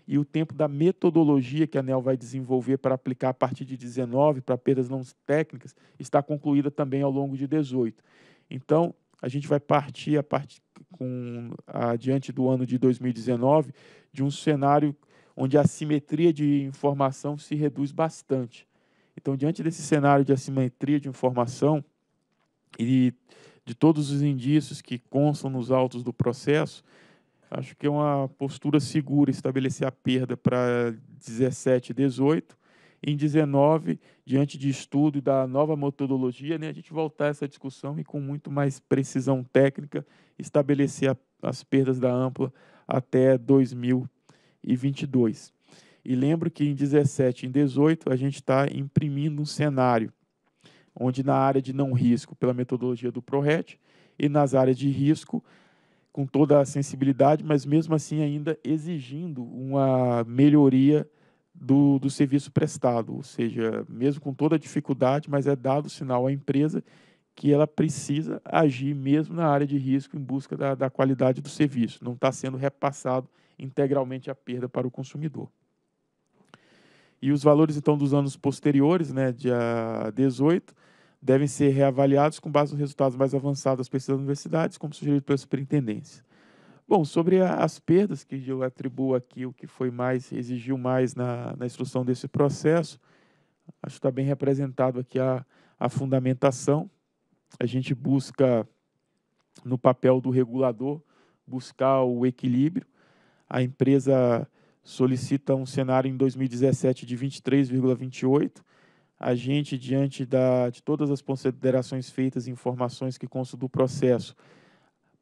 e o tempo da metodologia que a ANEL vai desenvolver para aplicar a partir de 19 para perdas não técnicas está concluída também ao longo de 18. Então, a gente vai partir a partir com, a, ah, diante do ano de 2019, de um cenário onde a simetria de informação se reduz bastante. Então, diante desse cenário de assimetria de informação e de todos os indícios que constam nos autos do processo, acho que é uma postura segura estabelecer a perda para 17 18 em 19, diante de estudo da nova metodologia, né, a gente voltar a essa discussão e com muito mais precisão técnica estabelecer a, as perdas da ampla até 2022. E lembro que em 17 e em 18 a gente está imprimindo um cenário onde na área de não risco, pela metodologia do ProRet, e nas áreas de risco, com toda a sensibilidade, mas mesmo assim ainda exigindo uma melhoria do, do serviço prestado, ou seja, mesmo com toda a dificuldade, mas é dado sinal à empresa que ela precisa agir mesmo na área de risco em busca da, da qualidade do serviço. Não está sendo repassado integralmente a perda para o consumidor. E os valores, então, dos anos posteriores, né, dia 18, devem ser reavaliados com base nos resultados mais avançados das pesquisas das universidades, como sugerido pela superintendência. Bom, sobre a, as perdas, que eu atribuo aqui o que foi mais, exigiu mais na, na instrução desse processo, acho que está bem representado aqui a, a fundamentação. A gente busca, no papel do regulador, buscar o equilíbrio. A empresa solicita um cenário em 2017 de 23,28. A gente, diante da, de todas as considerações feitas e informações que constam do processo,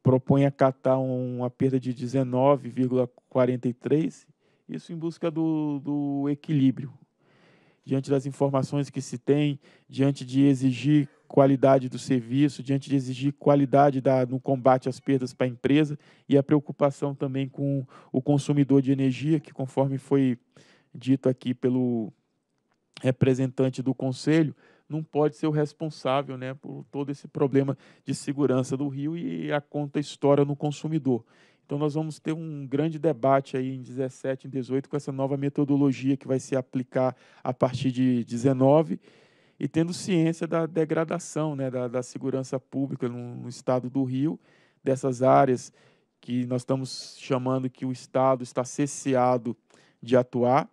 propõe acatar uma perda de 19,43, isso em busca do, do equilíbrio. Diante das informações que se tem, diante de exigir qualidade do serviço, diante de exigir qualidade da, no combate às perdas para a empresa e a preocupação também com o consumidor de energia, que conforme foi dito aqui pelo representante do conselho, não pode ser o responsável né, por todo esse problema de segurança do rio e a conta história no consumidor. Então nós vamos ter um grande debate aí em 17, em 18 com essa nova metodologia que vai se aplicar a partir de 19 e tendo ciência da degradação né, da, da segurança pública no, no estado do Rio, dessas áreas que nós estamos chamando que o Estado está cesseado de atuar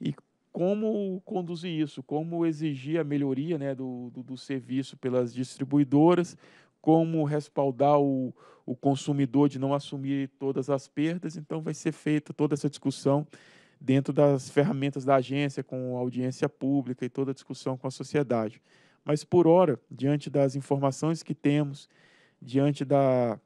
e como conduzir isso, como exigir a melhoria né, do, do, do serviço pelas distribuidoras, como respaldar o, o consumidor de não assumir todas as perdas. Então, vai ser feita toda essa discussão dentro das ferramentas da agência, com audiência pública e toda a discussão com a sociedade. Mas, por hora, diante das informações que temos, diante da,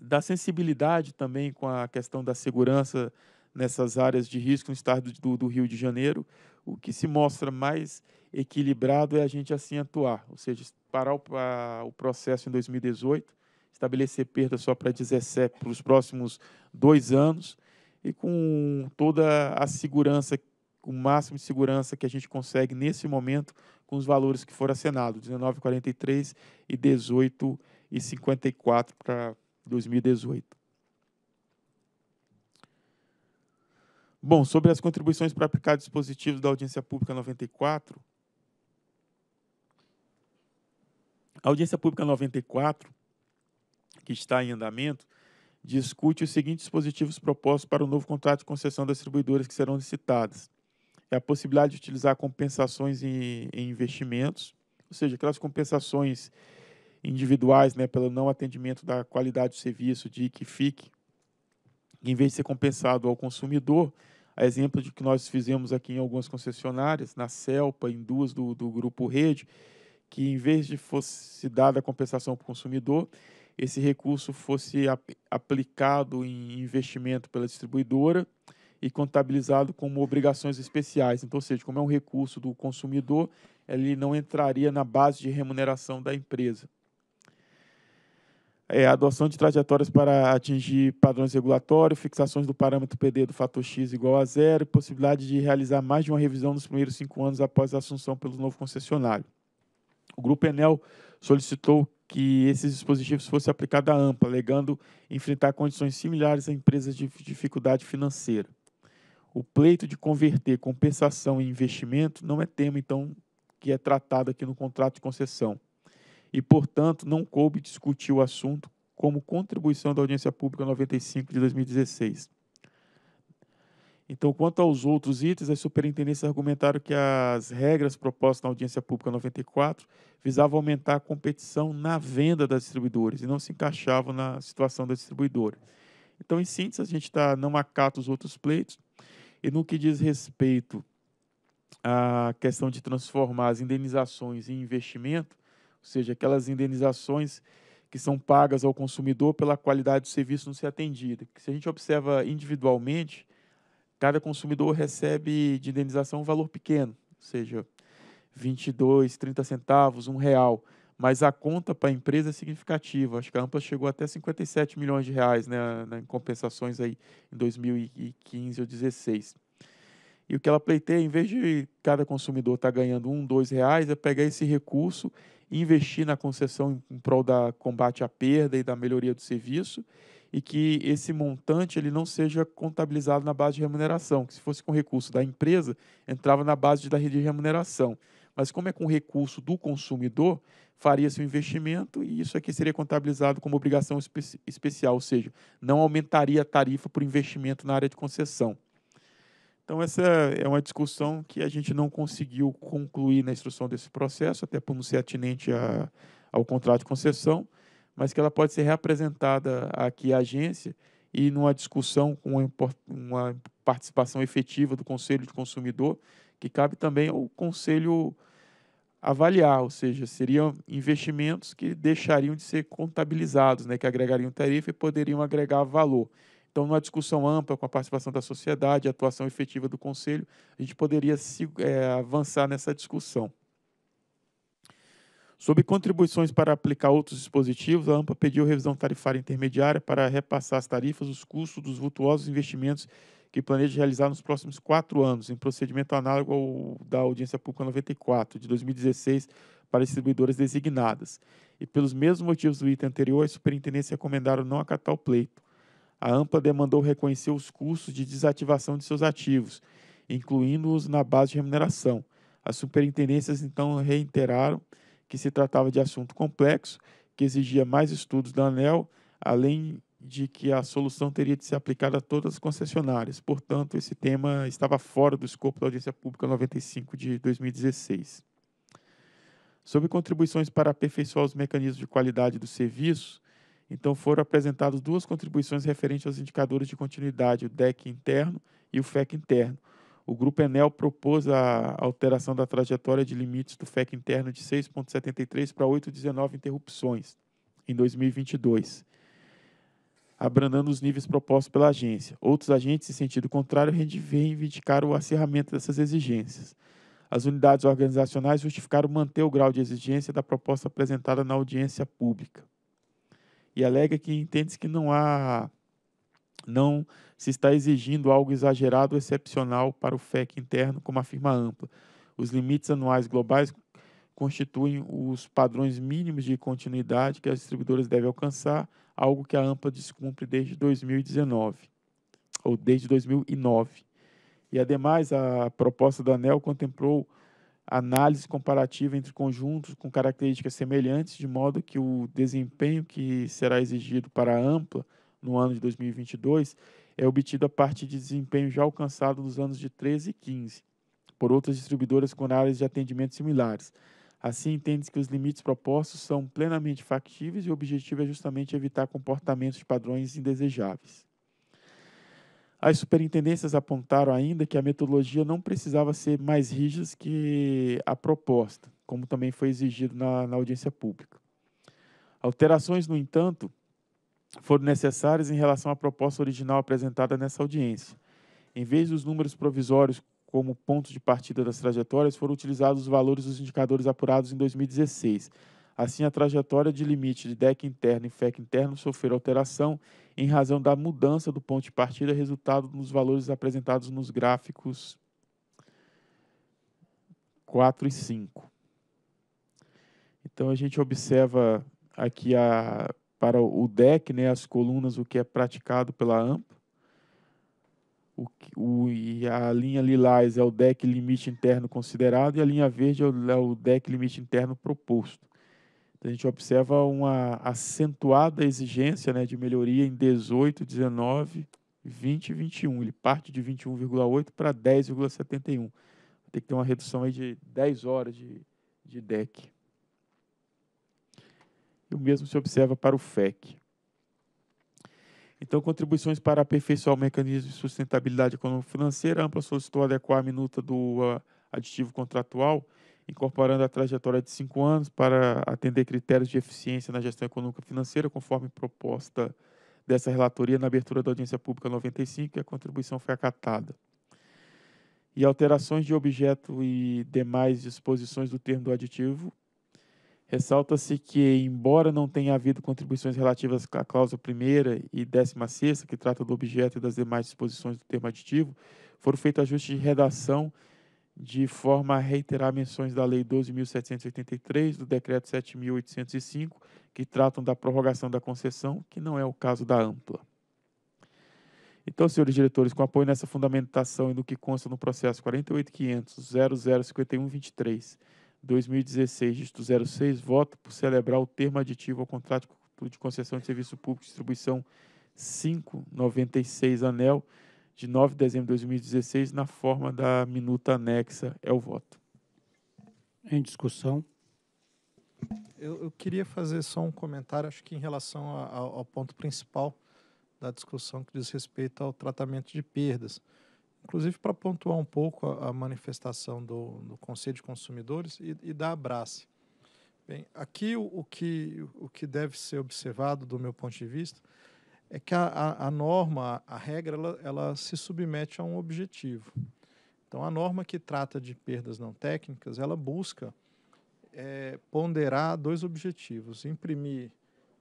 da sensibilidade também com a questão da segurança nessas áreas de risco no estado do, do Rio de Janeiro. O que se mostra mais equilibrado é a gente assim atuar, ou seja, parar o, a, o processo em 2018, estabelecer perda só para 17 para os próximos dois anos e com toda a segurança, o máximo de segurança que a gente consegue nesse momento com os valores que foram assinados, 19,43 e 18,54 para 2018. Bom, sobre as contribuições para aplicar dispositivos da audiência pública 94, a audiência pública 94, que está em andamento, discute os seguintes dispositivos propostos para o novo contrato de concessão das distribuidoras que serão licitadas. É a possibilidade de utilizar compensações em, em investimentos, ou seja, aquelas compensações individuais né, pelo não atendimento da qualidade do serviço de que fique, em vez de ser compensado ao consumidor, a exemplo de que nós fizemos aqui em algumas concessionárias, na Celpa, em duas do, do Grupo Rede, que em vez de fosse dada a compensação para o consumidor, esse recurso fosse ap aplicado em investimento pela distribuidora e contabilizado como obrigações especiais. Então, ou seja, como é um recurso do consumidor, ele não entraria na base de remuneração da empresa é, adoção de trajetórias para atingir padrões regulatórios, fixações do parâmetro PD do fator X igual a zero e possibilidade de realizar mais de uma revisão nos primeiros cinco anos após a assunção pelo novo concessionário. O Grupo Enel solicitou que esses dispositivos fossem aplicados à AMPA, alegando enfrentar condições similares a empresas de dificuldade financeira. O pleito de converter compensação em investimento não é tema, então, que é tratado aqui no contrato de concessão e, portanto, não coube discutir o assunto como contribuição da audiência pública 95 de 2016. Então, quanto aos outros itens, as superintendências argumentaram que as regras propostas na audiência pública 94 visavam aumentar a competição na venda das distribuidoras e não se encaixavam na situação da distribuidora. Então, em síntese, a gente tá, não acata os outros pleitos. E no que diz respeito à questão de transformar as indenizações em investimento, ou seja, aquelas indenizações que são pagas ao consumidor pela qualidade do serviço não ser atendida. Se a gente observa individualmente, cada consumidor recebe de indenização um valor pequeno, ou seja, 22, 30 centavos, um real. Mas a conta para a empresa é significativa. Acho que a Ampla chegou até 57 milhões de reais né, em compensações aí em 2015 ou 2016. E o que ela pleiteia, em vez de cada consumidor estar tá ganhando um, dois reais, é pegar esse recurso e investir na concessão em prol da combate à perda e da melhoria do serviço e que esse montante ele não seja contabilizado na base de remuneração, que se fosse com recurso da empresa, entrava na base da rede de remuneração. Mas como é com recurso do consumidor, faria-se um investimento e isso aqui seria contabilizado como obrigação espe especial, ou seja, não aumentaria a tarifa por investimento na área de concessão. Então, essa é uma discussão que a gente não conseguiu concluir na instrução desse processo, até por não ser atinente a, ao contrato de concessão, mas que ela pode ser reapresentada aqui à agência e numa discussão com uma participação efetiva do Conselho de Consumidor, que cabe também ao Conselho avaliar, ou seja, seriam investimentos que deixariam de ser contabilizados, né, que agregariam tarifa e poderiam agregar valor. Então, numa discussão ampla com a participação da sociedade, a atuação efetiva do Conselho, a gente poderia se, é, avançar nessa discussão. Sobre contribuições para aplicar outros dispositivos, a AMPA pediu revisão tarifária intermediária para repassar as tarifas, os custos dos vultuosos investimentos que planeja realizar nos próximos quatro anos, em procedimento análogo ao da Audiência Pública 94, de 2016, para distribuidoras designadas. E pelos mesmos motivos do item anterior, a Superintendência recomendaram não acatar o pleito a AMPA demandou reconhecer os custos de desativação de seus ativos, incluindo-os na base de remuneração. As superintendências então reiteraram que se tratava de assunto complexo, que exigia mais estudos da ANEL, além de que a solução teria de ser aplicada a todas as concessionárias. Portanto, esse tema estava fora do escopo da audiência pública 95 de 2016. Sobre contribuições para aperfeiçoar os mecanismos de qualidade do serviço, então foram apresentadas duas contribuições referentes aos indicadores de continuidade, o DEC interno e o FEC interno. O grupo Enel propôs a alteração da trajetória de limites do FEC interno de 6.73 para 8.19 interrupções em 2022, abrandando os níveis propostos pela agência. Outros agentes, em sentido contrário, reivindicaram o acirramento dessas exigências. As unidades organizacionais justificaram manter o grau de exigência da proposta apresentada na audiência pública e alega que entende que não há não se está exigindo algo exagerado ou excepcional para o FEC interno como afirma a ampla. Os limites anuais globais constituem os padrões mínimos de continuidade que as distribuidoras devem alcançar, algo que a ampla descumpre desde 2019 ou desde 2009. E ademais, a proposta da ANEL contemplou análise comparativa entre conjuntos com características semelhantes, de modo que o desempenho que será exigido para a ampla no ano de 2022 é obtido a partir de desempenho já alcançado nos anos de 13 e 15 por outras distribuidoras com áreas de atendimento similares. Assim, entende-se que os limites propostos são plenamente factíveis e o objetivo é justamente evitar comportamentos de padrões indesejáveis. As superintendências apontaram ainda que a metodologia não precisava ser mais rígida que a proposta, como também foi exigido na, na audiência pública. Alterações, no entanto, foram necessárias em relação à proposta original apresentada nessa audiência. Em vez dos números provisórios como ponto de partida das trajetórias, foram utilizados os valores dos indicadores apurados em 2016, Assim, a trajetória de limite de DEC interno e FEC interno sofreu alteração em razão da mudança do ponto de partida é resultado nos valores apresentados nos gráficos 4 e 5. Então, a gente observa aqui a, para o DEC, né, as colunas, o que é praticado pela AMPA. O, o, e a linha lilás é o DEC limite interno considerado e a linha verde é o, é o DEC limite interno proposto a gente observa uma acentuada exigência né, de melhoria em 18, 19, 20 e 21. Ele parte de 21,8 para 10,71. Tem que ter uma redução aí de 10 horas de, de deck. E o mesmo se observa para o FEC. Então, contribuições para aperfeiçoar o mecanismo de sustentabilidade econômico-financeira, ampla solicitou adequar a minuta do uh, aditivo contratual incorporando a trajetória de cinco anos para atender critérios de eficiência na gestão econômica financeira, conforme proposta dessa relatoria na abertura da audiência pública 95, e a contribuição foi acatada. E alterações de objeto e demais disposições do termo do aditivo. Ressalta-se que, embora não tenha havido contribuições relativas à cláusula 1 e 16, que trata do objeto e das demais disposições do termo aditivo, foram feitos ajustes de redação de forma a reiterar menções da Lei 12.783, do Decreto 7.805, que tratam da prorrogação da concessão, que não é o caso da ampla. Então, senhores diretores, com apoio nessa fundamentação e no que consta no processo 48.500.005123, 2016, dígito 06, voto por celebrar o termo aditivo ao contrato de concessão de serviço público de distribuição 596 ANEL, de 9 de dezembro de 2016, na forma da minuta anexa. É o voto. Em discussão. Eu, eu queria fazer só um comentário, acho que em relação a, a, ao ponto principal da discussão que diz respeito ao tratamento de perdas. Inclusive, para pontuar um pouco a, a manifestação do, do, Conselho de Consumidores e, e da Abrace. Bem, aqui o, o, que, o que deve ser observado, do meu ponto de vista, é que a, a, a norma, a regra, ela, ela se submete a um objetivo. Então, a norma que trata de perdas não técnicas, ela busca é, ponderar dois objetivos: imprimir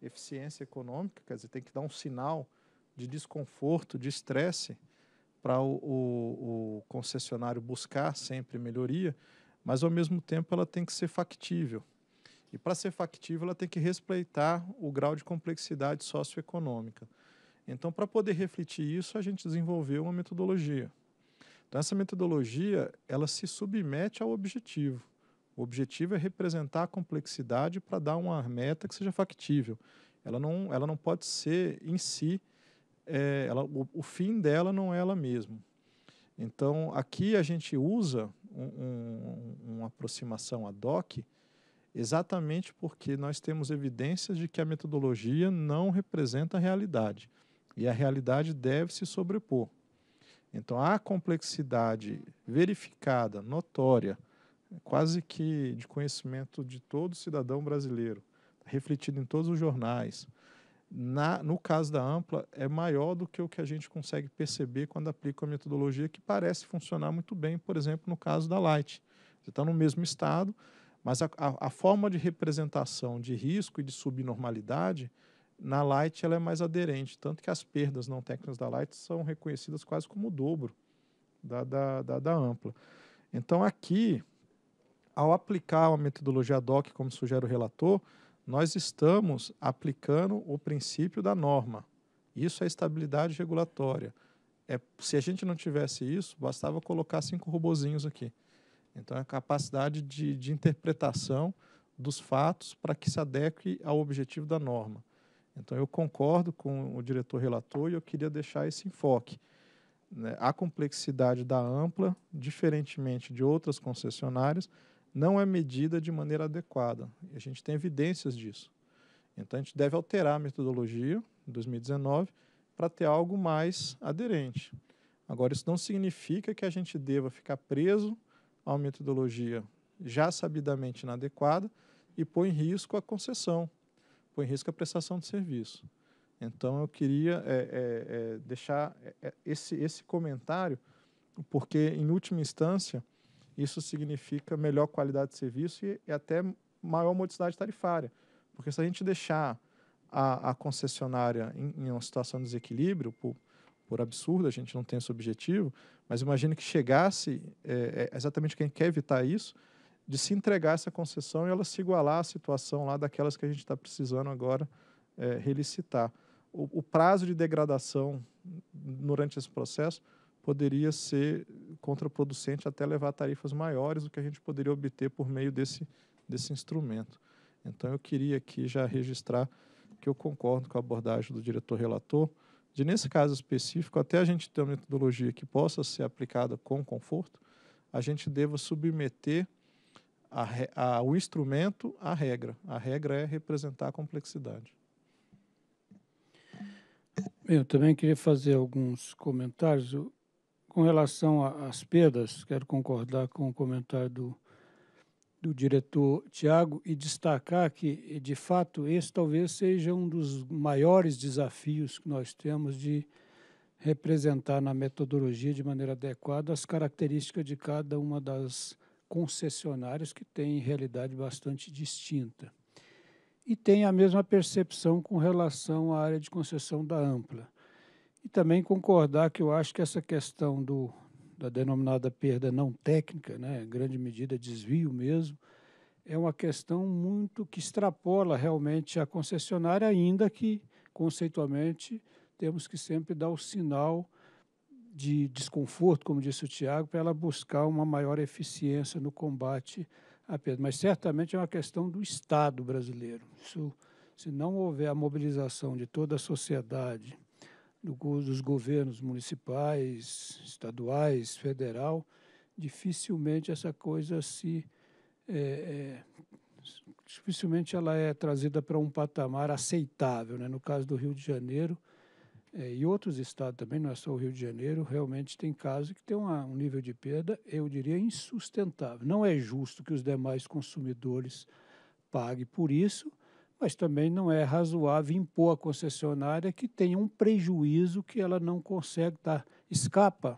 eficiência econômica, quer dizer, tem que dar um sinal de desconforto, de estresse para o, o, o concessionário buscar sempre melhoria, mas ao mesmo tempo ela tem que ser factível. E para ser factível, ela tem que respeitar o grau de complexidade socioeconômica. Então, para poder refletir isso, a gente desenvolveu uma metodologia. Então, essa metodologia, ela se submete ao objetivo. O objetivo é representar a complexidade para dar uma meta que seja factível. Ela não, ela não pode ser em si, é, ela, o, o, fim dela não é ela mesma. Então, aqui a gente usa um, um, uma aproximação ad hoc, exatamente porque nós temos evidências de que a metodologia não representa a realidade e a realidade deve se sobrepor. Então, há complexidade verificada, notória, quase que de conhecimento de todo cidadão brasileiro, refletido em todos os jornais. Na, no caso da Ampla, é maior do que o que a gente consegue perceber quando aplica a metodologia que parece funcionar muito bem, por exemplo, no caso da Light. Você está no mesmo estado, mas a, a, a, forma de representação de risco e de subnormalidade na Light ela é mais aderente, tanto que as perdas não técnicas da Light são reconhecidas quase como o dobro da, da, da, da ampla. Então, aqui, ao aplicar a metodologia DOC, como sugere o relator, nós estamos aplicando o princípio da norma. Isso é estabilidade regulatória. É, se a gente não tivesse isso, bastava colocar cinco robozinhos aqui. Então, é a capacidade de, de interpretação dos fatos para que se adeque ao objetivo da norma. Então, eu concordo com o diretor relator e eu queria deixar esse enfoque. Né? A complexidade da ampla, diferentemente de outras concessionárias, não é medida de maneira adequada. a gente tem evidências disso. Então, a gente deve alterar a metodologia, em 2019, para ter algo mais aderente. Agora, isso não significa que a gente deva ficar preso uma metodologia já sabidamente inadequada e põe em risco a concessão, põe em risco a prestação de serviço. Então, eu queria é, é, é deixar é, é, esse, esse comentário, porque, em última instância, isso significa melhor qualidade de serviço e, e até maior modicidade tarifária. Porque se a gente deixar a, a concessionária em, em, uma situação de desequilíbrio, por, por absurdo, a gente não tem esse objetivo, mas imagine que chegasse, é, é exatamente quem quer evitar isso, de se entregar essa concessão e ela se igualar à situação lá daquelas que a gente está precisando agora é, relicitar. O, o, prazo de degradação durante esse processo poderia ser contraproducente até levar a tarifas maiores do que a gente poderia obter por meio desse, desse instrumento. Então, eu queria aqui já registrar que eu concordo com a abordagem do diretor relator, de, nesse caso específico, até a gente ter uma metodologia que possa ser aplicada com conforto, a gente deva submeter a, a, o instrumento à regra. A regra é representar a complexidade. Eu também queria fazer alguns comentários. Com relação às perdas, quero concordar com o comentário do do diretor Tiago e destacar que, de fato, esse talvez seja um dos maiores desafios que nós temos de representar na metodologia de maneira adequada as características de cada uma das concessionárias que tem realidade bastante distinta. E tem a mesma percepção com relação à área de concessão da Ampla. E também concordar que eu acho que essa questão do da denominada perda não técnica, né, em grande medida desvio mesmo, é uma questão muito que extrapola realmente a concessionária, ainda que conceitualmente temos que sempre dar o sinal de desconforto, como disse o Tiago, para ela buscar uma maior eficiência no combate à perda. Mas certamente é uma questão do Estado brasileiro. Isso, se não houver a mobilização de toda a sociedade do, dos governos municipais, estaduais, federal, dificilmente essa coisa se é, é, dificilmente ela é trazida para um patamar aceitável, né? No caso do Rio de Janeiro é, e outros estados também, não é só o Rio de Janeiro, realmente tem casos que tem uma, um nível de perda, eu diria, insustentável. Não é justo que os demais consumidores paguem por isso mas também não é razoável impor à concessionária que tenha um prejuízo que ela não consegue dar, escapa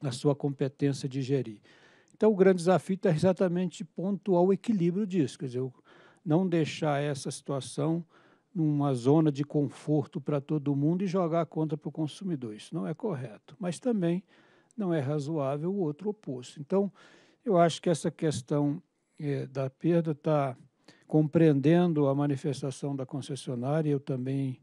da sua competência de gerir. Então, o grande desafio está exatamente pontuar o equilíbrio disso, quer dizer, não deixar essa situação numa zona de conforto para todo mundo e jogar a conta para o consumidor. Isso não é correto, mas também não é razoável o outro oposto. Então, eu acho que essa questão é, da perda está compreendendo a manifestação da concessionária, eu também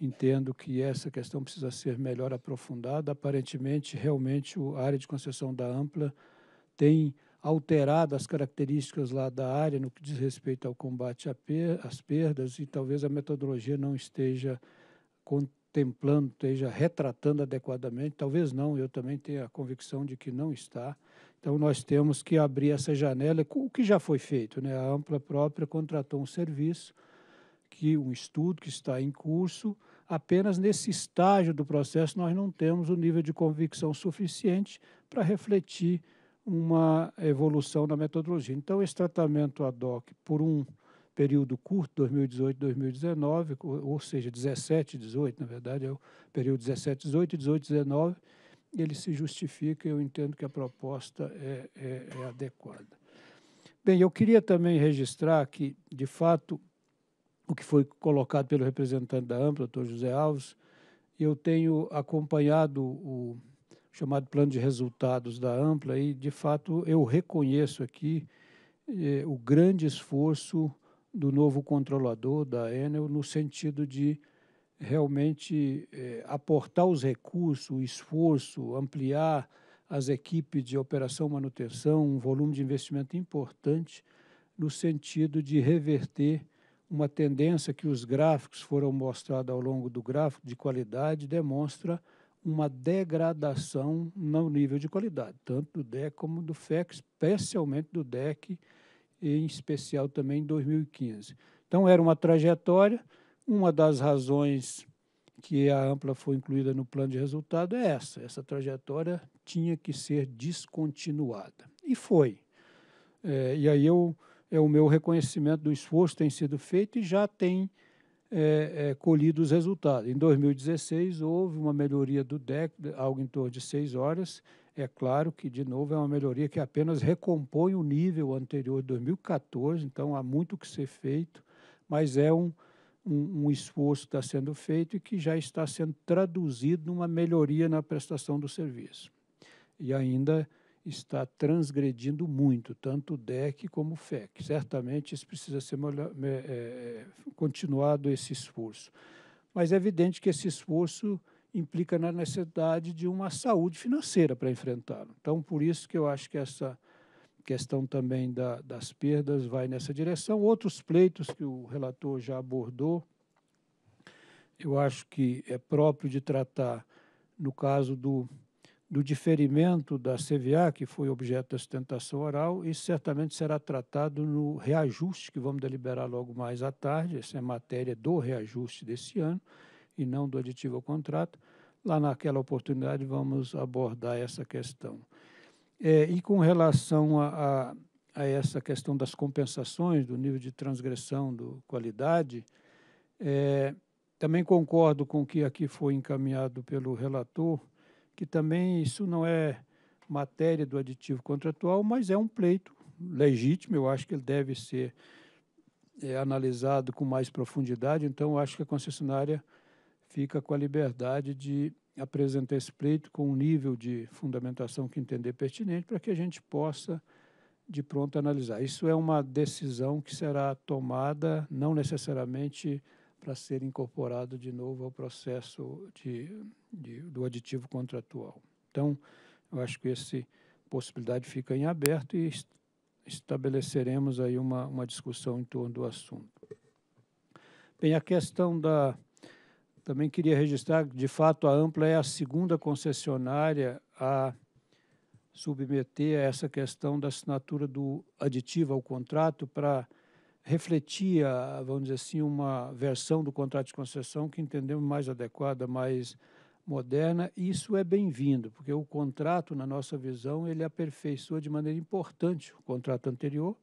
entendo que essa questão precisa ser melhor aprofundada. Aparentemente, realmente, a área de concessão da Ampla tem alterado as características lá da área no que diz respeito ao combate às perdas e talvez a metodologia não esteja contemplando, esteja retratando adequadamente, talvez não, eu também tenho a convicção de que não está. Então, nós temos que abrir essa janela, o que já foi feito. Né? A Ampla própria contratou um serviço, que um estudo que está em curso, apenas nesse estágio do processo nós não temos o nível de convicção suficiente para refletir uma evolução da metodologia. Então, esse tratamento ad hoc, por um período curto, 2018-2019, ou seja, 17, 18, na verdade, é o período 17, 18 e 18, 19, ele se justifica e eu entendo que a proposta é, é, é adequada. Bem, eu queria também registrar que, de fato, o que foi colocado pelo representante da AMPLA, doutor José Alves, eu tenho acompanhado o chamado plano de resultados da AMPLA e, de fato, eu reconheço aqui eh, o grande esforço do novo controlador da Enel no sentido de realmente é, aportar os recursos, o esforço, ampliar as equipes de operação e manutenção, um volume de investimento importante no sentido de reverter uma tendência que os gráficos foram mostrados ao longo do gráfico de qualidade demonstra uma degradação no nível de qualidade, tanto do DEC como do FEC, especialmente do DEC, e em especial também em 2015. Então era uma trajetória, uma das razões que a Ampla foi incluída no plano de resultado é essa, essa trajetória tinha que ser descontinuada. E foi. É, e aí eu, é o meu reconhecimento do esforço tem sido feito e já tem é, é, colhido os resultados. Em 2016, houve uma melhoria do DEC, algo em torno de seis horas, é claro que, de novo, é uma melhoria que apenas recompõe o nível anterior de 2014, então há muito que ser feito, mas é um, um, um esforço que está sendo feito e que já está sendo traduzido numa melhoria na prestação do serviço. E ainda está transgredindo muito, tanto o DEC como o FEC. Certamente isso precisa ser é, é, continuado esse esforço. Mas é evidente que esse esforço implica na necessidade de uma saúde financeira para enfrentá-lo. Então, por isso que eu acho que essa questão também da, das perdas vai nessa direção. Outros pleitos que o relator já abordou, eu acho que é próprio de tratar, no caso do, do diferimento da CVA, que foi objeto da sustentação oral, e certamente será tratado no reajuste que vamos deliberar logo mais à tarde, essa é matéria do reajuste desse ano, e não do aditivo ao contrato. Lá naquela oportunidade vamos abordar essa questão. É, e com relação a, a, a, essa questão das compensações, do nível de transgressão, do qualidade, é, também concordo com o que aqui foi encaminhado pelo relator, que também isso não é matéria do aditivo contratual, mas é um pleito legítimo, eu acho que ele deve ser é, analisado com mais profundidade, então eu acho que a concessionária fica com a liberdade de apresentar esse pleito com o um nível de fundamentação que entender pertinente para que a gente possa de pronto analisar. Isso é uma decisão que será tomada não necessariamente para ser incorporado de novo ao processo de, de, do aditivo contratual. Então, eu acho que essa possibilidade fica em aberto e estabeleceremos aí uma, uma discussão em torno do assunto. Bem, a questão da também queria registrar que, de fato, a Ampla é a segunda concessionária a submeter a essa questão da assinatura do aditivo ao contrato para refletir, a, vamos dizer assim, uma versão do contrato de concessão que entendemos mais adequada, mais moderna. Isso é bem-vindo, porque o contrato, na nossa visão, ele aperfeiçoa de maneira importante o contrato anterior.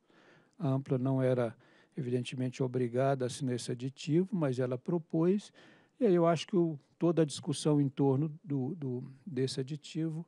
A Ampla não era, evidentemente, obrigada a assinar esse aditivo, mas ela propôs e aí eu acho que o, toda a discussão em torno do, do desse aditivo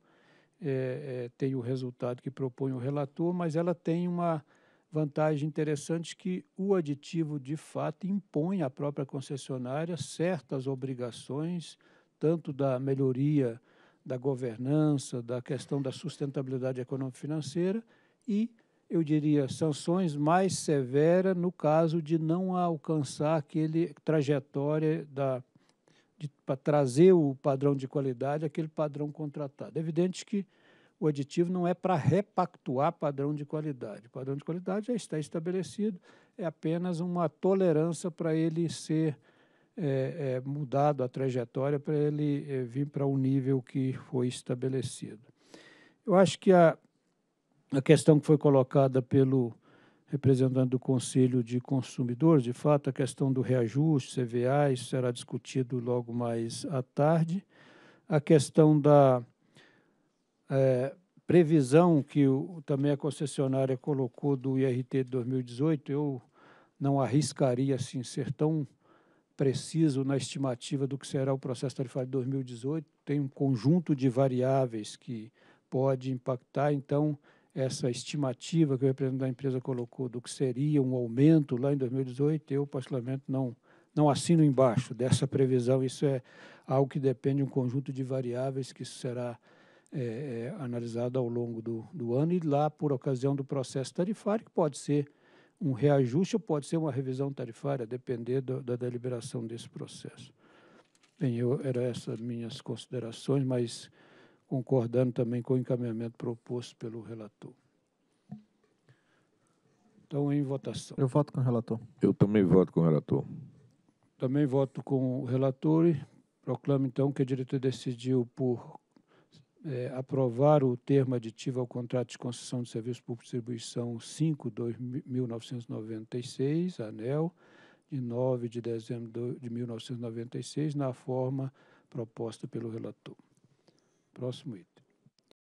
é, é, tem o resultado que propõe o relator, mas ela tem uma vantagem interessante que o aditivo, de fato, impõe à própria concessionária certas obrigações, tanto da melhoria da governança, da questão da sustentabilidade econômico-financeira e, eu diria, sanções mais severas no caso de não alcançar aquele trajetória da para trazer o padrão de qualidade aquele padrão contratado. É evidente que o aditivo não é para repactuar padrão de qualidade. O padrão de qualidade já está estabelecido, é apenas uma tolerância para ele ser é, é, mudado a trajetória, para ele é, vir para o um nível que foi estabelecido. Eu acho que a, a questão que foi colocada pelo representante do Conselho de Consumidores. De fato, a questão do reajuste, CVA, isso será discutido logo mais à tarde. A questão da é, previsão que o, também a concessionária colocou do IRT de 2018, eu não arriscaria assim, ser tão preciso na estimativa do que será o processo tarifário de 2018. Tem um conjunto de variáveis que pode impactar, então essa estimativa que o representante da empresa colocou do que seria um aumento lá em 2018, eu particularmente não, não assino embaixo dessa previsão. Isso é algo que depende de um conjunto de variáveis que será é, é, analisado ao longo do, do ano e lá por ocasião do processo tarifário, que pode ser um reajuste ou pode ser uma revisão tarifária, depender do, da deliberação desse processo. Bem, eu, eram essas minhas considerações, mas concordando também com o encaminhamento proposto pelo relator. Então, em votação. Eu voto com o relator. Eu também voto com o relator. Também voto com o relator e proclamo, então, que a diretoria decidiu por é, aprovar o termo aditivo ao contrato de concessão de serviços por distribuição 5, 1996, ANEL, de 9 de dezembro de 1996, na forma proposta pelo relator próximo item.